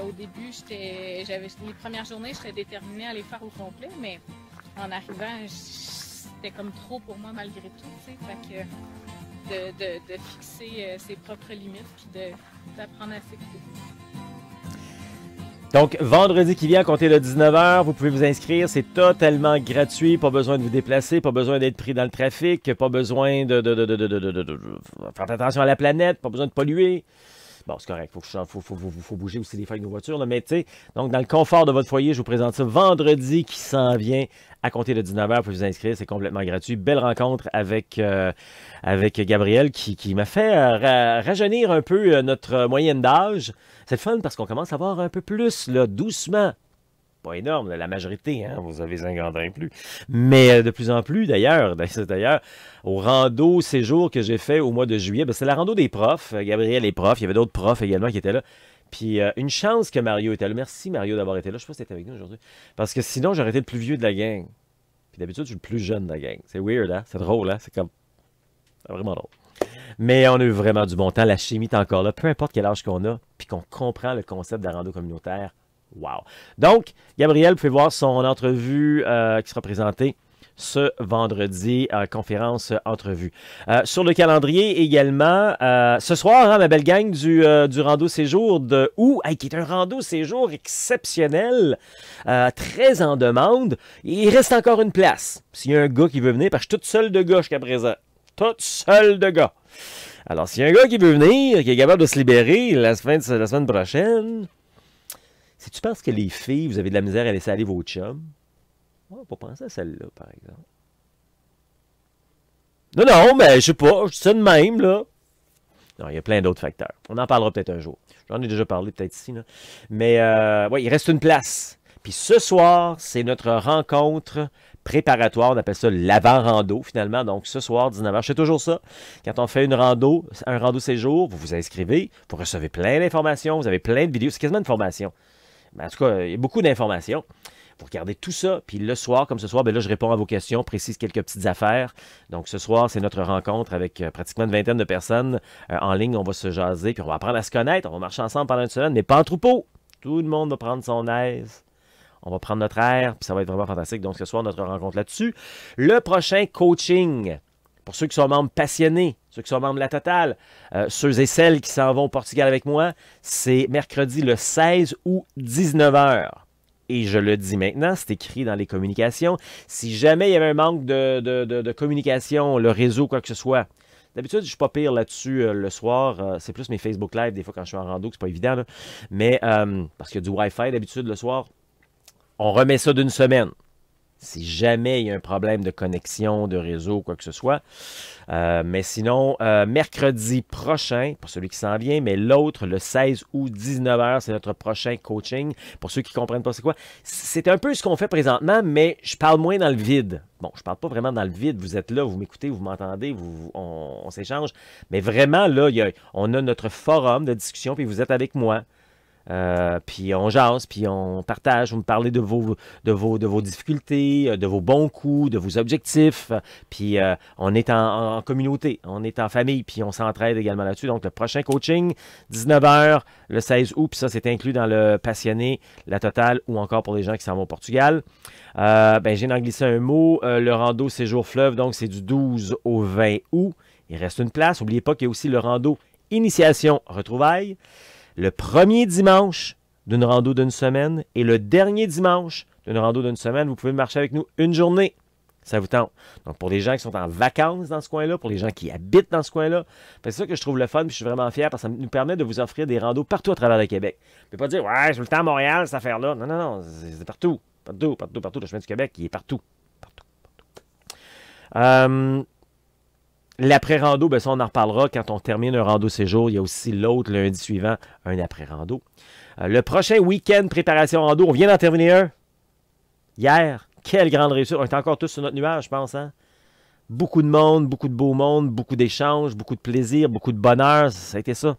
Speaker 3: au début, j'avais les premières journées, j'étais déterminée à les faire au complet, mais en arrivant, c'était comme trop pour moi malgré tout, tu sais. Fait que de, fixer ses propres limites puis d'apprendre à s'écouter.
Speaker 2: Donc, vendredi qui vient, à compter de 19h, vous pouvez vous inscrire. C'est totalement gratuit. Pas besoin de vous déplacer, pas besoin d'être pris dans le trafic, pas besoin de, de faire attention à la planète, pas besoin de polluer. Bon, c'est correct. Il faut, bouger aussi des fois avec nos voitures. mais tu sais, donc dans le confort de votre foyer, je vous présente ça vendredi qui s'en vient à compter de 19h. pour vous inscrire, c'est complètement gratuit. Belle rencontre avec, euh, avec Gabriel qui, qui m'a fait euh, rajeunir un peu euh, notre moyenne d'âge. C'est fun parce qu'on commence à voir un peu plus, là, doucement, pas énorme, la majorité, hein, vous avez un grand plus. Mais euh, de plus en plus, d'ailleurs, d'ailleurs, au rando séjour que j'ai fait au mois de juillet, ben, c'est la rando des profs. Euh, Gabriel est prof, il y avait d'autres profs également qui étaient là. Puis euh, une chance que Mario était là. Merci Mario d'avoir été là. Je sais pas si étais avec nous aujourd'hui. Parce que sinon, j'aurais été le plus vieux de la gang. Puis d'habitude, je suis le plus jeune de la gang. C'est weird, hein? C'est drôle, hein? C'est comme. C'est vraiment drôle. Mais on a eu vraiment du bon temps. La chimie est encore là. Peu importe quel âge qu'on a, puis qu'on comprend le concept de la rando communautaire, Wow. Donc, Gabriel, vous pouvez voir son entrevue euh, qui sera présentée ce vendredi, euh, conférence euh, entrevue. sur le calendrier également, ce soir, hein, ma belle gang du, du rando séjour de OU, hey, qui est un rando séjour exceptionnel, très en demande. Il reste encore une place. S'il y a un gars qui veut venir, parce que je suis toute seule de gars jusqu'à présent. Toute seule de gars. Alors, s'il y a un gars qui veut venir, qui est capable de se libérer la semaine, la semaine prochaine, si tu penses que les filles, vous avez de la misère à laisser aller vos chums, on oh, va penser à celle-là, par exemple. Non, non, mais je sais pas, c'est même, là. Non, il y a plein d'autres facteurs. On en parlera peut-être un jour. J'en ai déjà parlé peut-être ici, là. Mais euh, il reste une place. Puis ce soir, c'est notre rencontre préparatoire. On appelle ça l'avant-rando, finalement. Donc, ce soir, 19h, c'est toujours ça. Quand on fait une rando, un rando séjour, vous vous inscrivez, vous recevez plein d'informations, vous avez plein de vidéos. C'est quasiment une formation. Ben, en tout cas, il y a beaucoup d'informations. Vous regardez tout ça, puis le soir, comme ce soir, ben là, je réponds à vos questions, précise quelques petites affaires. Donc ce soir, c'est notre rencontre avec euh, pratiquement une vingtaine de personnes euh, en ligne. On va se jaser, puis on va apprendre à se connaître. On va marcher ensemble pendant une semaine, mais pas en troupeau. Tout le monde va prendre son aise. On va prendre notre air, puis ça va être vraiment fantastique. Donc ce soir, notre rencontre là-dessus. Le prochain coaching pour ceux qui sont membres passionnés, ceux qui sont membres de la totale, euh, ceux et celles qui s'en vont au Portugal avec moi, c'est mercredi le 16 ou 19h. Et je le dis maintenant, c'est écrit dans les communications. Si jamais il y avait un manque de, communication, le réseau, quoi que ce soit, D'habitude, je suis pas pire là-dessus euh, le soir. Euh, c'est plus mes Facebook Live, des fois quand je suis en rando, c'est pas évident. Mais parce qu'il y a du Wi-Fi d'habitude le soir, on remet ça d'une semaine si jamais il y a un problème de connexion, de réseau, quoi que ce soit. Euh, mais sinon, euh, mercredi prochain, pour celui qui s'en vient, mais l'autre, le 16 ou 19h, c'est notre prochain coaching. Pour ceux qui ne comprennent pas c'est quoi, c'est un peu ce qu'on fait présentement, mais je parle moins dans le vide. Bon, je ne parle pas vraiment dans le vide. Vous êtes là, vous m'écoutez, vous m'entendez, vous, on, s'échange. Mais vraiment, là, on a notre forum de discussion, puis vous êtes avec moi. Euh, puis on jase, puis on partage, vous me parlez de vos, de, vos, de vos difficultés, euh, de vos bons coups, de vos objectifs. Puis euh, on est en, communauté, on est en famille, puis on s'entraide également là-dessus. Donc le prochain coaching, 19h le 16 août, puis ça c'est inclus dans le passionné, la totale ou encore pour les gens qui s'en vont au Portugal. Euh, ben, j'ai en glissé un mot, le rando séjour fleuve, donc c'est du 12 au 20 août. Il reste une place. N'oubliez pas qu'il y a aussi le rando initiation retrouvailles le premier dimanche d'une rando d'une semaine et le dernier dimanche d'une rando d'une semaine. Vous pouvez marcher avec nous une journée. Ça vous tente. Donc, pour les gens qui sont en vacances dans ce coin-là, pour les gens qui habitent dans ce coin-là, ben, c'est ça que je trouve le fun, puis je suis vraiment fier parce que ça nous permet de vous offrir des randos partout à travers le Québec. Mais pas dire, ouais, j'ai le temps à Montréal, cette affaire-là. Non, non, non, c'est partout. Partout, partout, partout. Le chemin du Québec, il est partout. Partout, partout. Euh, L'après-rando, ben ça, on en reparlera quand on termine un rando séjour. Il y a aussi l'autre lundi suivant, un après-rando. Euh, le prochain week-end, préparation rando, on vient d'en terminer un. Hier, quelle grande réussite. On était encore tous sur notre nuage, je pense. Hein. Beaucoup de monde, beaucoup de beau monde, beaucoup d'échanges, beaucoup de plaisir, beaucoup de bonheur. Ça a été ça.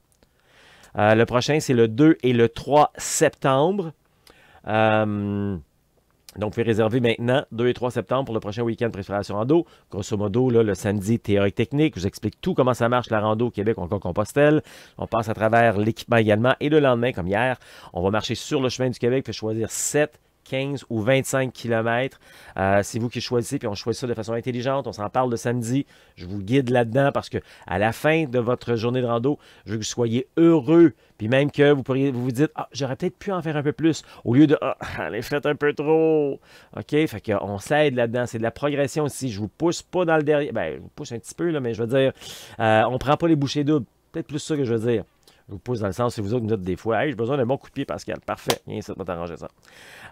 Speaker 2: Euh, le prochain, c'est le 2 et le 3 septembre. Euh, donc, fait réserver maintenant 2 et 3 septembre pour le prochain week-end préparation rando. Grosso modo, le samedi, théorique technique. Je vous explique tout comment ça marche, la rando au Québec, encore Compostelle. On passe à travers l'équipement également. Et le lendemain, comme hier, on va marcher sur le chemin du Québec. Fait choisir 7 15 ou 25 km. Euh, c'est vous qui choisissez, puis on choisit ça de façon intelligente. On s'en parle le samedi. Je vous guide là-dedans parce que à la fin de votre journée de rando, je veux que vous soyez heureux. Puis même que vous pourriez vous, vous dites Ah, j'aurais peut-être pu en faire un peu plus au lieu de Ah, allez, un peu trop. OK? Fait qu'on s'aide là-dedans. C'est de la progression aussi. Je vous pousse pas dans le derrière. Ben, je vous pousse un petit peu, là, mais je veux dire, on euh, on prend pas les bouchées doubles. Peut-être plus ça que je veux dire. Je vous pose dans le sens si vous autres vous dites des fois, j'ai besoin d'un bon coup de pied, Pascal. Parfait. Viens, ça va t'arranger ça.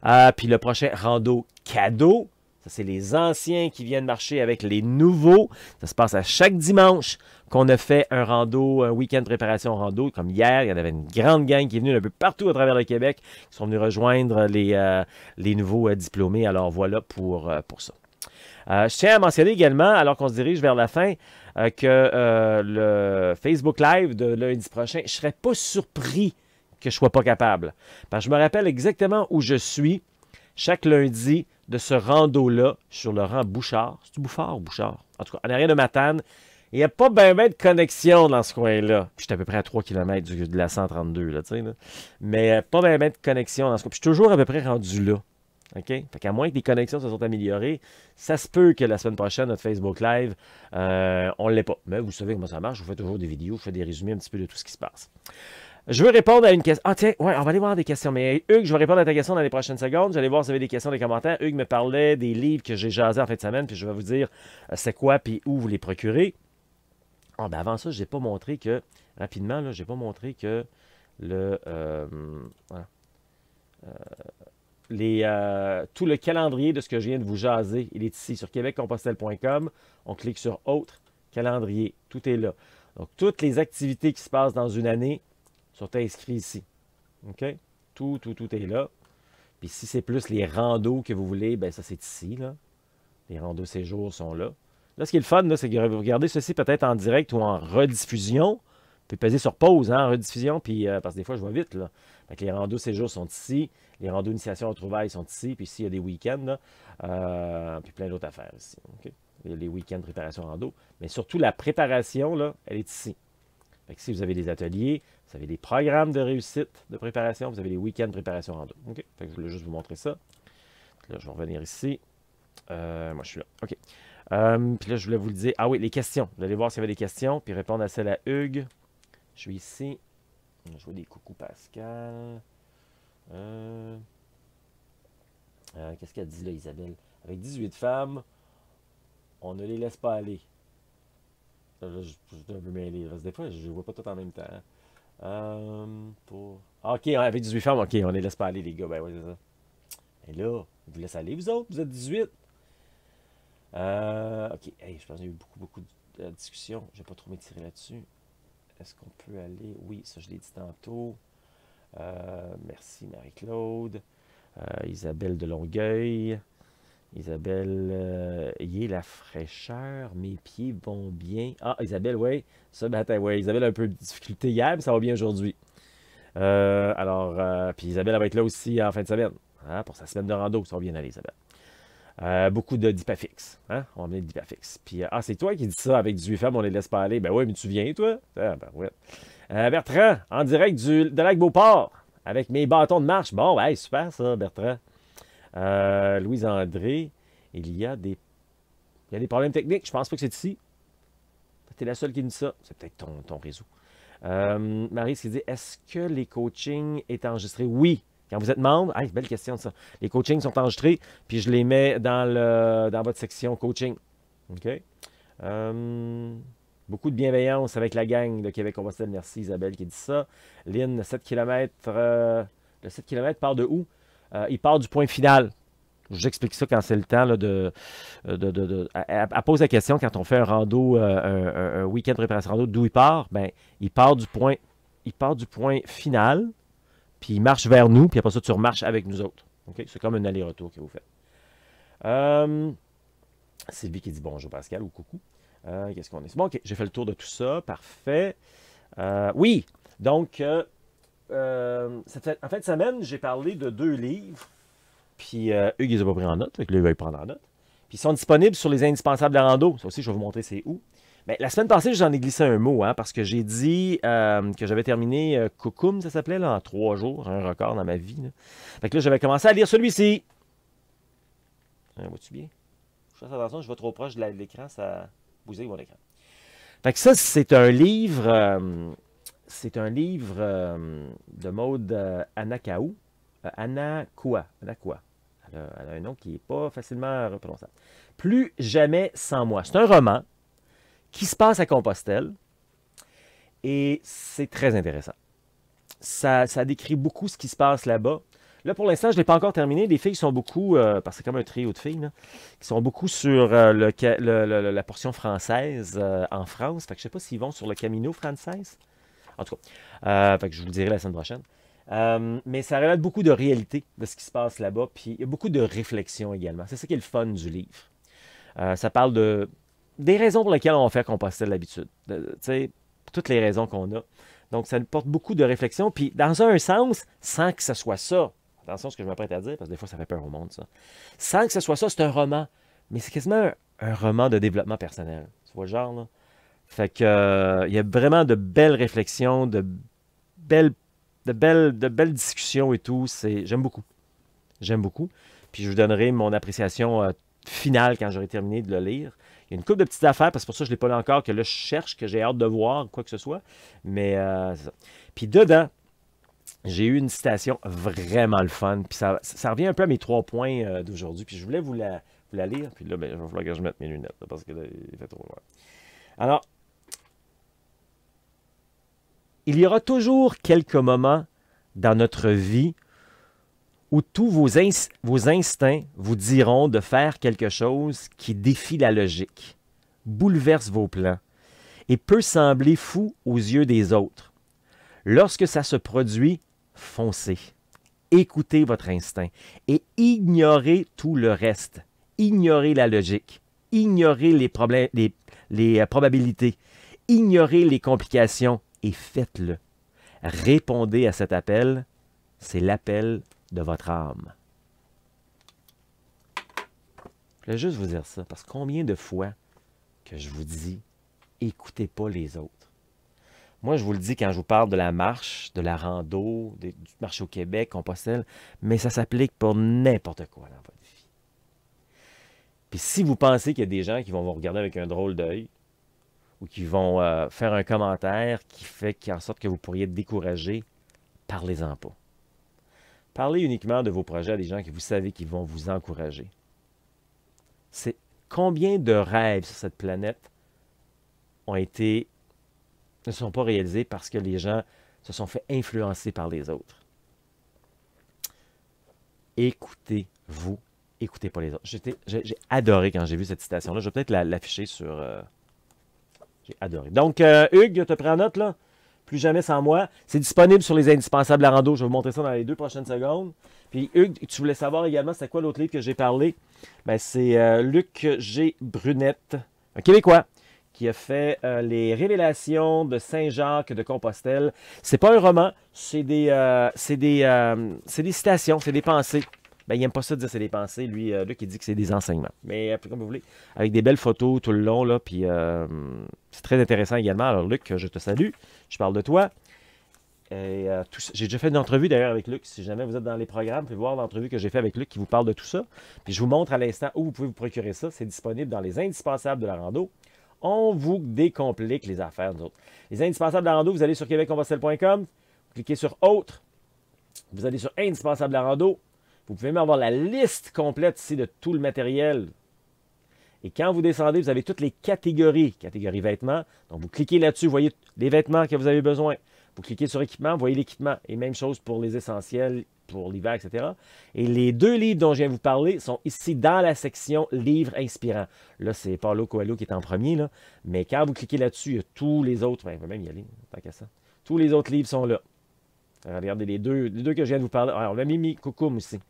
Speaker 2: Euh, puis le prochain rando cadeau, ça c'est les anciens qui viennent marcher avec les nouveaux. Ça se passe à chaque dimanche qu'on a fait un rando, un week-end préparation rando. Comme hier, il y en avait une grande gang qui est venue un peu partout à travers le Québec, qui sont venus rejoindre les, euh, les nouveaux euh, diplômés. Alors voilà pour, pour ça. je tiens à mentionner également, alors qu'on se dirige vers la fin, euh, que euh, le Facebook Live de lundi prochain, je serais pas surpris que je ne sois pas capable. Parce que je me rappelle exactement où je suis chaque lundi de ce rando-là sur le rang Bouchard. C'est-tu Bouchard ou Bouchard? En tout cas, en arrière de Matane. Il n'y a pas bien ben de connexion dans ce coin-là. Puis suis à peu près à 3 km de la 132, là, tu sais. n'y Mais euh, pas bien ben de connexion dans ce coin. Puis je suis toujours à peu près rendu là. OK? Fait qu'à moins que les connexions se sont améliorées, ça se peut que la semaine prochaine, notre Facebook Live, euh, on ne l'ait pas. Mais vous savez comment ça marche. Je vous fais toujours des vidéos, je fais des résumés un petit peu de tout ce qui se passe. Je veux répondre à une question. Ah, tiens, ouais, on va aller voir des questions. Mais Hugues, je vais répondre à ta question dans les prochaines secondes. J'allais voir si vous avez des questions, des commentaires. Hugues me parlait des livres que j'ai jasés en fin de semaine, puis je vais vous dire euh, c'est quoi, puis où vous les procurez. Ah ben avant ça, je n'ai pas montré que, rapidement, je n'ai pas montré que le. Euh, voilà. Euh, tout le calendrier de ce que je viens de vous jaser, il est ici sur québeccompostel.com. On clique sur Autres, calendrier, tout est là. Donc, toutes les activités qui se passent dans une année sont inscrites ici. OK? Tout, tout, tout est là. Puis si c'est plus les randos que vous voulez, ben ça c'est ici. Là. Les randos séjours sont là. Là, ce qui est le fun, c'est que vous regardez ceci peut-être en direct ou en rediffusion. Puis peser sur pause, hein, en rediffusion, puis euh, parce que des fois je vois vite. Là que les randos séjours sont ici, les randos initiation au trouvailles sont ici, puis ici, il y a des week-ends, euh, puis plein d'autres affaires ici. Les, week-ends préparation rando. Mais surtout, la préparation, là, elle est ici. Fait si vous avez des ateliers, vous avez des programmes de réussite de préparation, vous avez des week-ends de préparation rando. je voulais juste vous montrer ça. Là, je vais revenir ici. Euh, moi, je suis là. OK. Euh, puis là, je voulais vous le dire. Ah oui, les questions. Vous allez voir s'il y avait des questions, puis répondre à celle à Hugues. Je suis ici. Je vois des coucou Pascal. Euh, euh, qu'est-ce qu'elle dit là, Isabelle? Avec 18 femmes, on ne les laisse pas aller. je, un peu des fois, je ne vois pas tout en même temps. Euh, ah, ok, avec 18 femmes, ok, on ne les laisse pas aller, les gars. Ben Et là, vous laissez aller, vous autres, vous êtes 18. ok, je pense qu'il y a eu beaucoup, beaucoup de discussions. Je vais pas trop m'étirer là-dessus. Est-ce qu'on peut aller... Oui, ça je l'ai dit tantôt. Euh, merci Marie-Claude. Euh, Isabelle de Longueuil. Isabelle, ayez euh, la fraîcheur, mes pieds vont bien. Ah, Isabelle, oui, ce matin, oui, Isabelle a un peu de difficulté hier, mais ça va bien aujourd'hui. alors, puis Isabelle va être là aussi en fin de semaine, hein, pour sa semaine de rando, ça va bien aller, Isabelle. Euh, beaucoup de dipafix. Hein? On va venir le dipafix. Puis, euh, ah, c'est toi qui dis ça avec 18 femmes, on les laisse pas aller. Ben ouais mais tu viens, toi? Ah, ben ouais. Euh, Bertrand, en direct du, de Lac-Beauport, avec mes bâtons de marche. Bon, ouais, ben, super ça, Bertrand. Louise-André, il y a des il y a des problèmes techniques. Je pense pas que c'est ici. Tu es la seule qui dit ça. C'est peut-être ton, réseau. Marie, ce dit, est-ce que les coachings est enregistrés? Oui. Quand vous êtes membre, belle question ça. Les coachings sont enregistrés, puis je les mets dans, le, dans votre section coaching. OK? Hum, beaucoup de bienveillance avec la gang de Québec dire Merci Isabelle qui dit ça. Lynn, 7 km. Euh, le 7 km part de où? Euh, il part du point final. Je vous explique ça quand c'est le temps là, de. de, à, pose la question quand on fait un rando, euh, un, week-end préparation rando, d'où il part? Ben, il part du point. Il part du point final puis il marche vers nous, puis après ça, tu remarches avec nous autres. C'est comme un aller-retour que vous faites. Euh, Sylvie qui dit bonjour Pascal ou coucou. Euh, qu'est-ce qu'on est? Bon, ok, j'ai fait le tour de tout ça, parfait. Euh, oui, donc, en fin de semaine, j'ai parlé de deux livres, puis eux, ils n'ont pas pris en note, donc là, ils veulent prendre en note. Puis ils sont disponibles sur les indispensables de rando. Ça aussi, je vais vous montrer c'est où. Ben, la semaine passée, j'en ai glissé un mot, hein, parce que j'ai dit euh, que j'avais terminé euh, ça s'appelait, en trois jours, un record dans ma vie. Fait que là, j'avais commencé à lire celui-ci. Hein, Vois-tu bien? Je fais attention, je vais trop proche de l'écran, ça bousille mon écran. Fait que ça, c'est un livre, euh, c'est un livre euh, de mode Anakaou, Anakoua, Anakoua. Elle a, elle a un nom qui n'est pas facilement repronçable. Plus jamais sans moi. C'est un roman, qui se passe à Compostelle. Et c'est très intéressant. Ça, décrit beaucoup ce qui se passe là-bas. Là, pour l'instant, je ne l'ai pas encore terminé. Les filles sont beaucoup, euh, parce que c'est comme un trio de filles, qui sont beaucoup sur euh, la portion française euh, en France. Fait je ne sais pas s'ils vont sur le Camino français. En tout cas, je vous le dirai la semaine prochaine. mais ça relate beaucoup de réalité de ce qui se passe là-bas, puis il y a beaucoup de réflexion également. C'est ça qui est le fun du livre. ça parle de des raisons pour lesquelles on fait qu'on composter l'habitude. sais, toutes les raisons qu'on a. Donc, ça nous porte beaucoup de réflexion. Puis, dans un sens, sans que ce soit ça, attention à ce que je m'apprête à dire, parce que des fois, ça fait peur au monde, ça. Sans que ce soit ça, c'est un roman. Mais c'est quasiment un, roman de développement personnel. Tu vois le genre, là? Fait que, euh, il y a vraiment de belles réflexions, de belles, de belles, de belles discussions et tout. C'est, j'aime beaucoup. J'aime beaucoup. Puis, je vous donnerai mon appréciation euh, finale quand j'aurai terminé de le lire. Il y a une couple de petites affaires, parce que pour ça, je ne l'ai pas là encore, que là, je cherche, que j'ai hâte de voir, quoi que ce soit. Mais euh, Puis dedans, j'ai eu une citation vraiment le fun. Puis ça, ça revient un peu à mes trois points euh, d'aujourd'hui. Puis je voulais vous la, lire. Puis là, ben, il va falloir que je mette mes lunettes, parce que fait trop loin. Alors, il y aura toujours quelques moments dans notre vie où tous vos, vos instincts vous diront de faire quelque chose qui défie la logique, bouleverse vos plans et peut sembler fou aux yeux des autres. Lorsque ça se produit, foncez. Écoutez votre instinct et ignorez tout le reste. Ignorez la logique. Ignorez les, les euh, probabilités. Ignorez les complications et faites-le. Répondez à cet appel. C'est l'appel de votre âme. Je voulais juste vous dire ça, parce que combien de fois que je vous dis, écoutez pas les autres. Moi, je vous le dis quand je vous parle de la marche, de la rando, du marché au Québec, Compostelle, mais ça s'applique pour n'importe quoi dans votre vie. Puis si vous pensez qu'il y a des gens qui vont vous regarder avec un drôle d'œil, ou qui vont euh, faire un commentaire qui fait qu en sorte que vous pourriez être découragé, parlez-en pas. Parlez uniquement de vos projets à des gens que vous savez qui vont vous encourager. C'est combien de rêves sur cette planète ont été ne sont pas réalisés parce que les gens se sont fait influencer par les autres. Écoutez-vous, écoutez pas les autres. J'ai adoré quand j'ai vu cette citation-là. Je vais peut-être l'afficher sur... Euh, j'ai adoré. Donc, tu euh, Hugues, te prends note, là? Plus jamais sans moi. C'est disponible sur les indispensables à rando. Je vais vous montrer ça dans les deux prochaines secondes. Puis Hugues, tu voulais savoir également c'est quoi l'autre livre que j'ai parlé? Ben, c'est euh, Luc G. Brunette, un Québécois qui a fait euh, les révélations de Saint-Jacques de Compostelle. C'est pas un roman, c'est des, euh, c'est des, des citations, c'est des pensées ben, il n'aime pas ça de dire c'est des pensées. Lui, euh, Luc, il dit que c'est des enseignements. Mais euh, comme vous voulez, avec des belles photos tout le long, là, puis euh, c'est très intéressant également. Alors, Luc, je te salue. Je parle de toi. j'ai déjà fait une entrevue d'ailleurs avec Luc. Si jamais vous êtes dans les programmes, vous pouvez voir l'entrevue que j'ai fait avec Luc qui vous parle de tout ça. Puis je vous montre à l'instant où vous pouvez vous procurer ça. C'est disponible dans les indispensables de la rando. On vous décomplique les affaires, nous autres. Les indispensables de la rando, vous allez sur vous cliquez sur Autres, vous allez sur Indispensable de la rando, vous pouvez même avoir la liste complète ici de tout le matériel. Et quand vous descendez, vous avez toutes les catégories. Catégorie vêtements. Donc, vous cliquez là-dessus, vous voyez les vêtements que vous avez besoin. Vous cliquez sur équipement, vous voyez l'équipement. Et même chose pour les essentiels, pour l'hiver, etc. Et les deux livres dont je viens de vous parler sont ici dans la section livres inspirants. Là, c'est Paulo Coelho qui est en premier, mais quand vous cliquez là-dessus, il y a tous les autres. Ben, va même y aller, tant ça. Tous les autres livres sont là. Regardez les deux, les deux que je viens de vous parler. Alors, ah, on a Koukoum aussi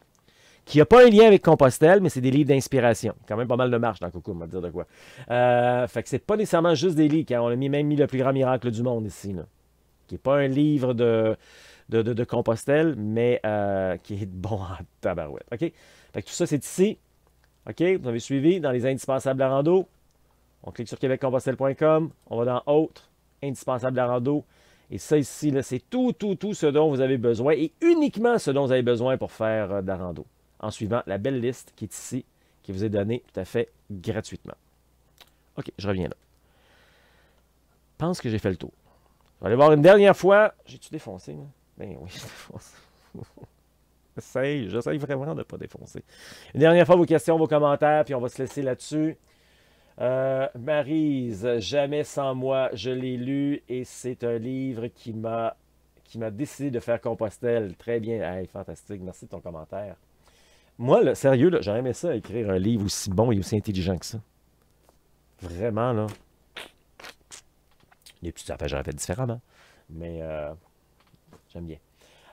Speaker 2: qui n'a pas un lien avec Compostelle, mais c'est des livres d'inspiration. Quand même pas mal de marche dans Coucou, on va dire de quoi. Euh, fait que c'est pas nécessairement juste des livres, car on a même mis le plus grand miracle du monde ici, qui n'est pas un livre de, de, de, Compostelle, mais euh, qui est bon en tabarouette. OK? Fait que tout ça, c'est ici. OK? Vous avez suivi dans les indispensables à rando. On clique sur québeccompostelle.com. On va dans Autres, indispensables à rando. Et ça ici, c'est tout, tout, tout ce dont vous avez besoin et uniquement ce dont vous avez besoin pour faire euh, de la rando en suivant la belle liste qui est ici, qui vous est donnée tout à fait gratuitement. OK, je reviens là. Je pense que j'ai fait le tour. Je vais aller voir une dernière fois. J'ai-tu défoncé? Ben oui, je défonce. j'essaye, vraiment de ne pas défoncer. Une dernière fois, vos questions, vos commentaires, puis on va se laisser là-dessus. Euh, Marise, Jamais sans moi, je l'ai lu et c'est un livre qui m'a qui m'a décidé de faire Compostelle. Très bien. Hey, fantastique. Merci de ton commentaire. Moi, là, sérieux, j'aurais aimé ça, écrire un livre aussi bon et aussi intelligent que ça. Vraiment, là. Les petits affaires j'aurais fait différemment. Mais euh, j'aime bien.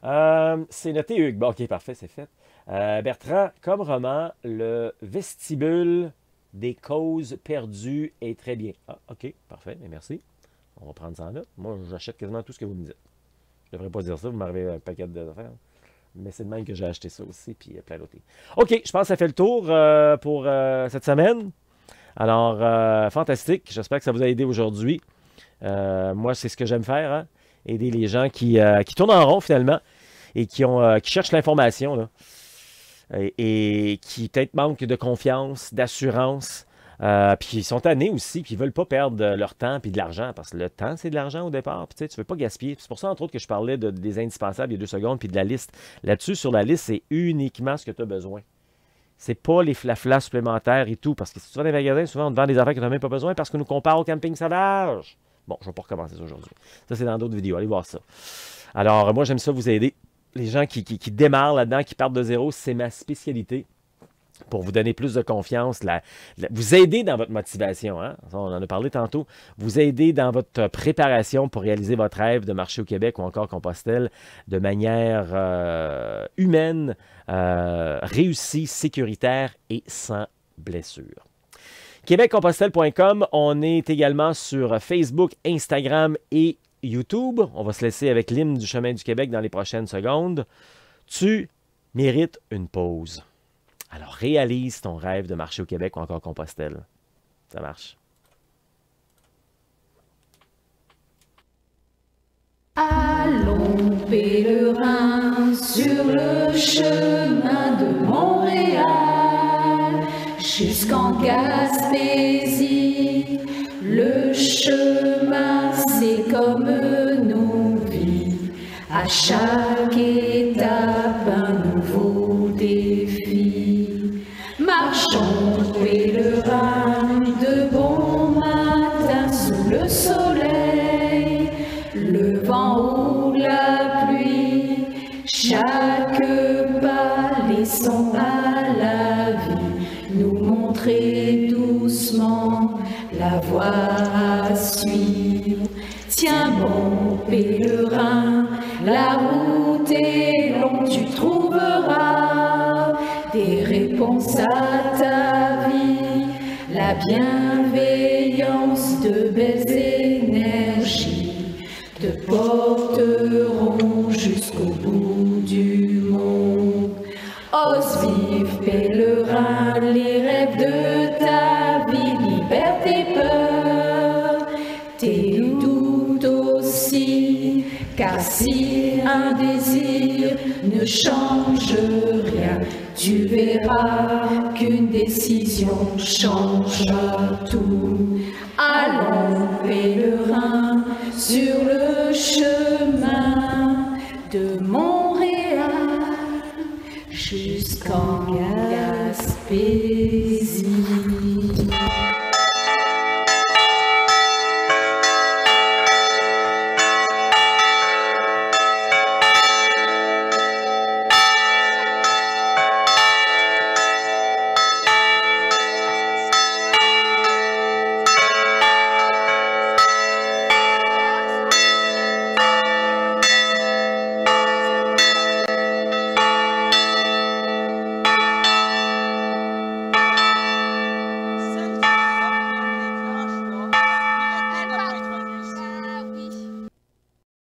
Speaker 2: Euh, c'est noté, Hugues. Bon, ok, parfait, c'est fait. Euh, Bertrand, comme roman, le vestibule des causes perdues est très bien. Ah, ok, parfait, merci. On va prendre ça en note. Moi, j'achète quasiment tout ce que vous me dites. Je ne devrais pas dire ça, vous m'arrivez un paquet de d'affaires. Mais c'est de même que j'ai acheté ça aussi, puis euh, plein d'autres. OK, je pense que ça fait le tour euh, pour euh, cette semaine. Alors, fantastique. J'espère que ça vous a aidé aujourd'hui. moi, c'est ce que j'aime faire, hein. aider les gens qui, qui, tournent en rond finalement et qui, ont, qui cherchent l'information et, et, qui peut-être manquent de confiance, d'assurance euh, puis ils sont tannés aussi, puis ils veulent pas perdre leur temps puis de l'argent, parce que le temps, c'est de l'argent au départ, puis tu veux pas gaspiller. C'est pour ça, entre autres, que je parlais des indispensables il y a deux secondes, puis de la liste. Là-dessus, sur la liste, c'est uniquement ce que tu as besoin. C'est pas les flaflas supplémentaires et tout, parce que si tu vas dans les magasins, souvent, on te vend des affaires que tu n'as même pas besoin parce qu'on nous compare au camping sauvage. Bon, je vais pas recommencer ça aujourd'hui. Ça, c'est dans d'autres vidéos. Allez voir ça. Alors, moi, j'aime ça vous aider. Les gens qui, qui, qui démarrent là-dedans, qui partent de zéro, c'est ma spécialité pour vous donner plus de confiance, vous aider dans votre motivation. Hein? On en a parlé tantôt. Vous aider dans votre préparation pour réaliser votre rêve de marcher au Québec ou encore Compostelle de manière euh, humaine, euh, réussie, sécuritaire et sans blessure. QuébecCompostelle.com, on est également sur Facebook, Instagram et YouTube. On va se laisser avec l'hymne du chemin du Québec dans les prochaines secondes. Tu mérites une pause. Alors réalise ton rêve de marcher au Québec ou encore Compostelle. Ça marche.
Speaker 4: Allons pèlerins sur le chemin de Montréal jusqu'en Gaspésie. Le chemin c'est comme nos vies à chaque étape. la voie à suivre. Tiens bon pèlerin, la route est longue, tu trouveras des réponses à ta vie, la bienvenue. change rien. Tu verras qu'une décision change tout. Allons pèlerins sur le chemin de Montréal jusqu'en
Speaker 3: Galles.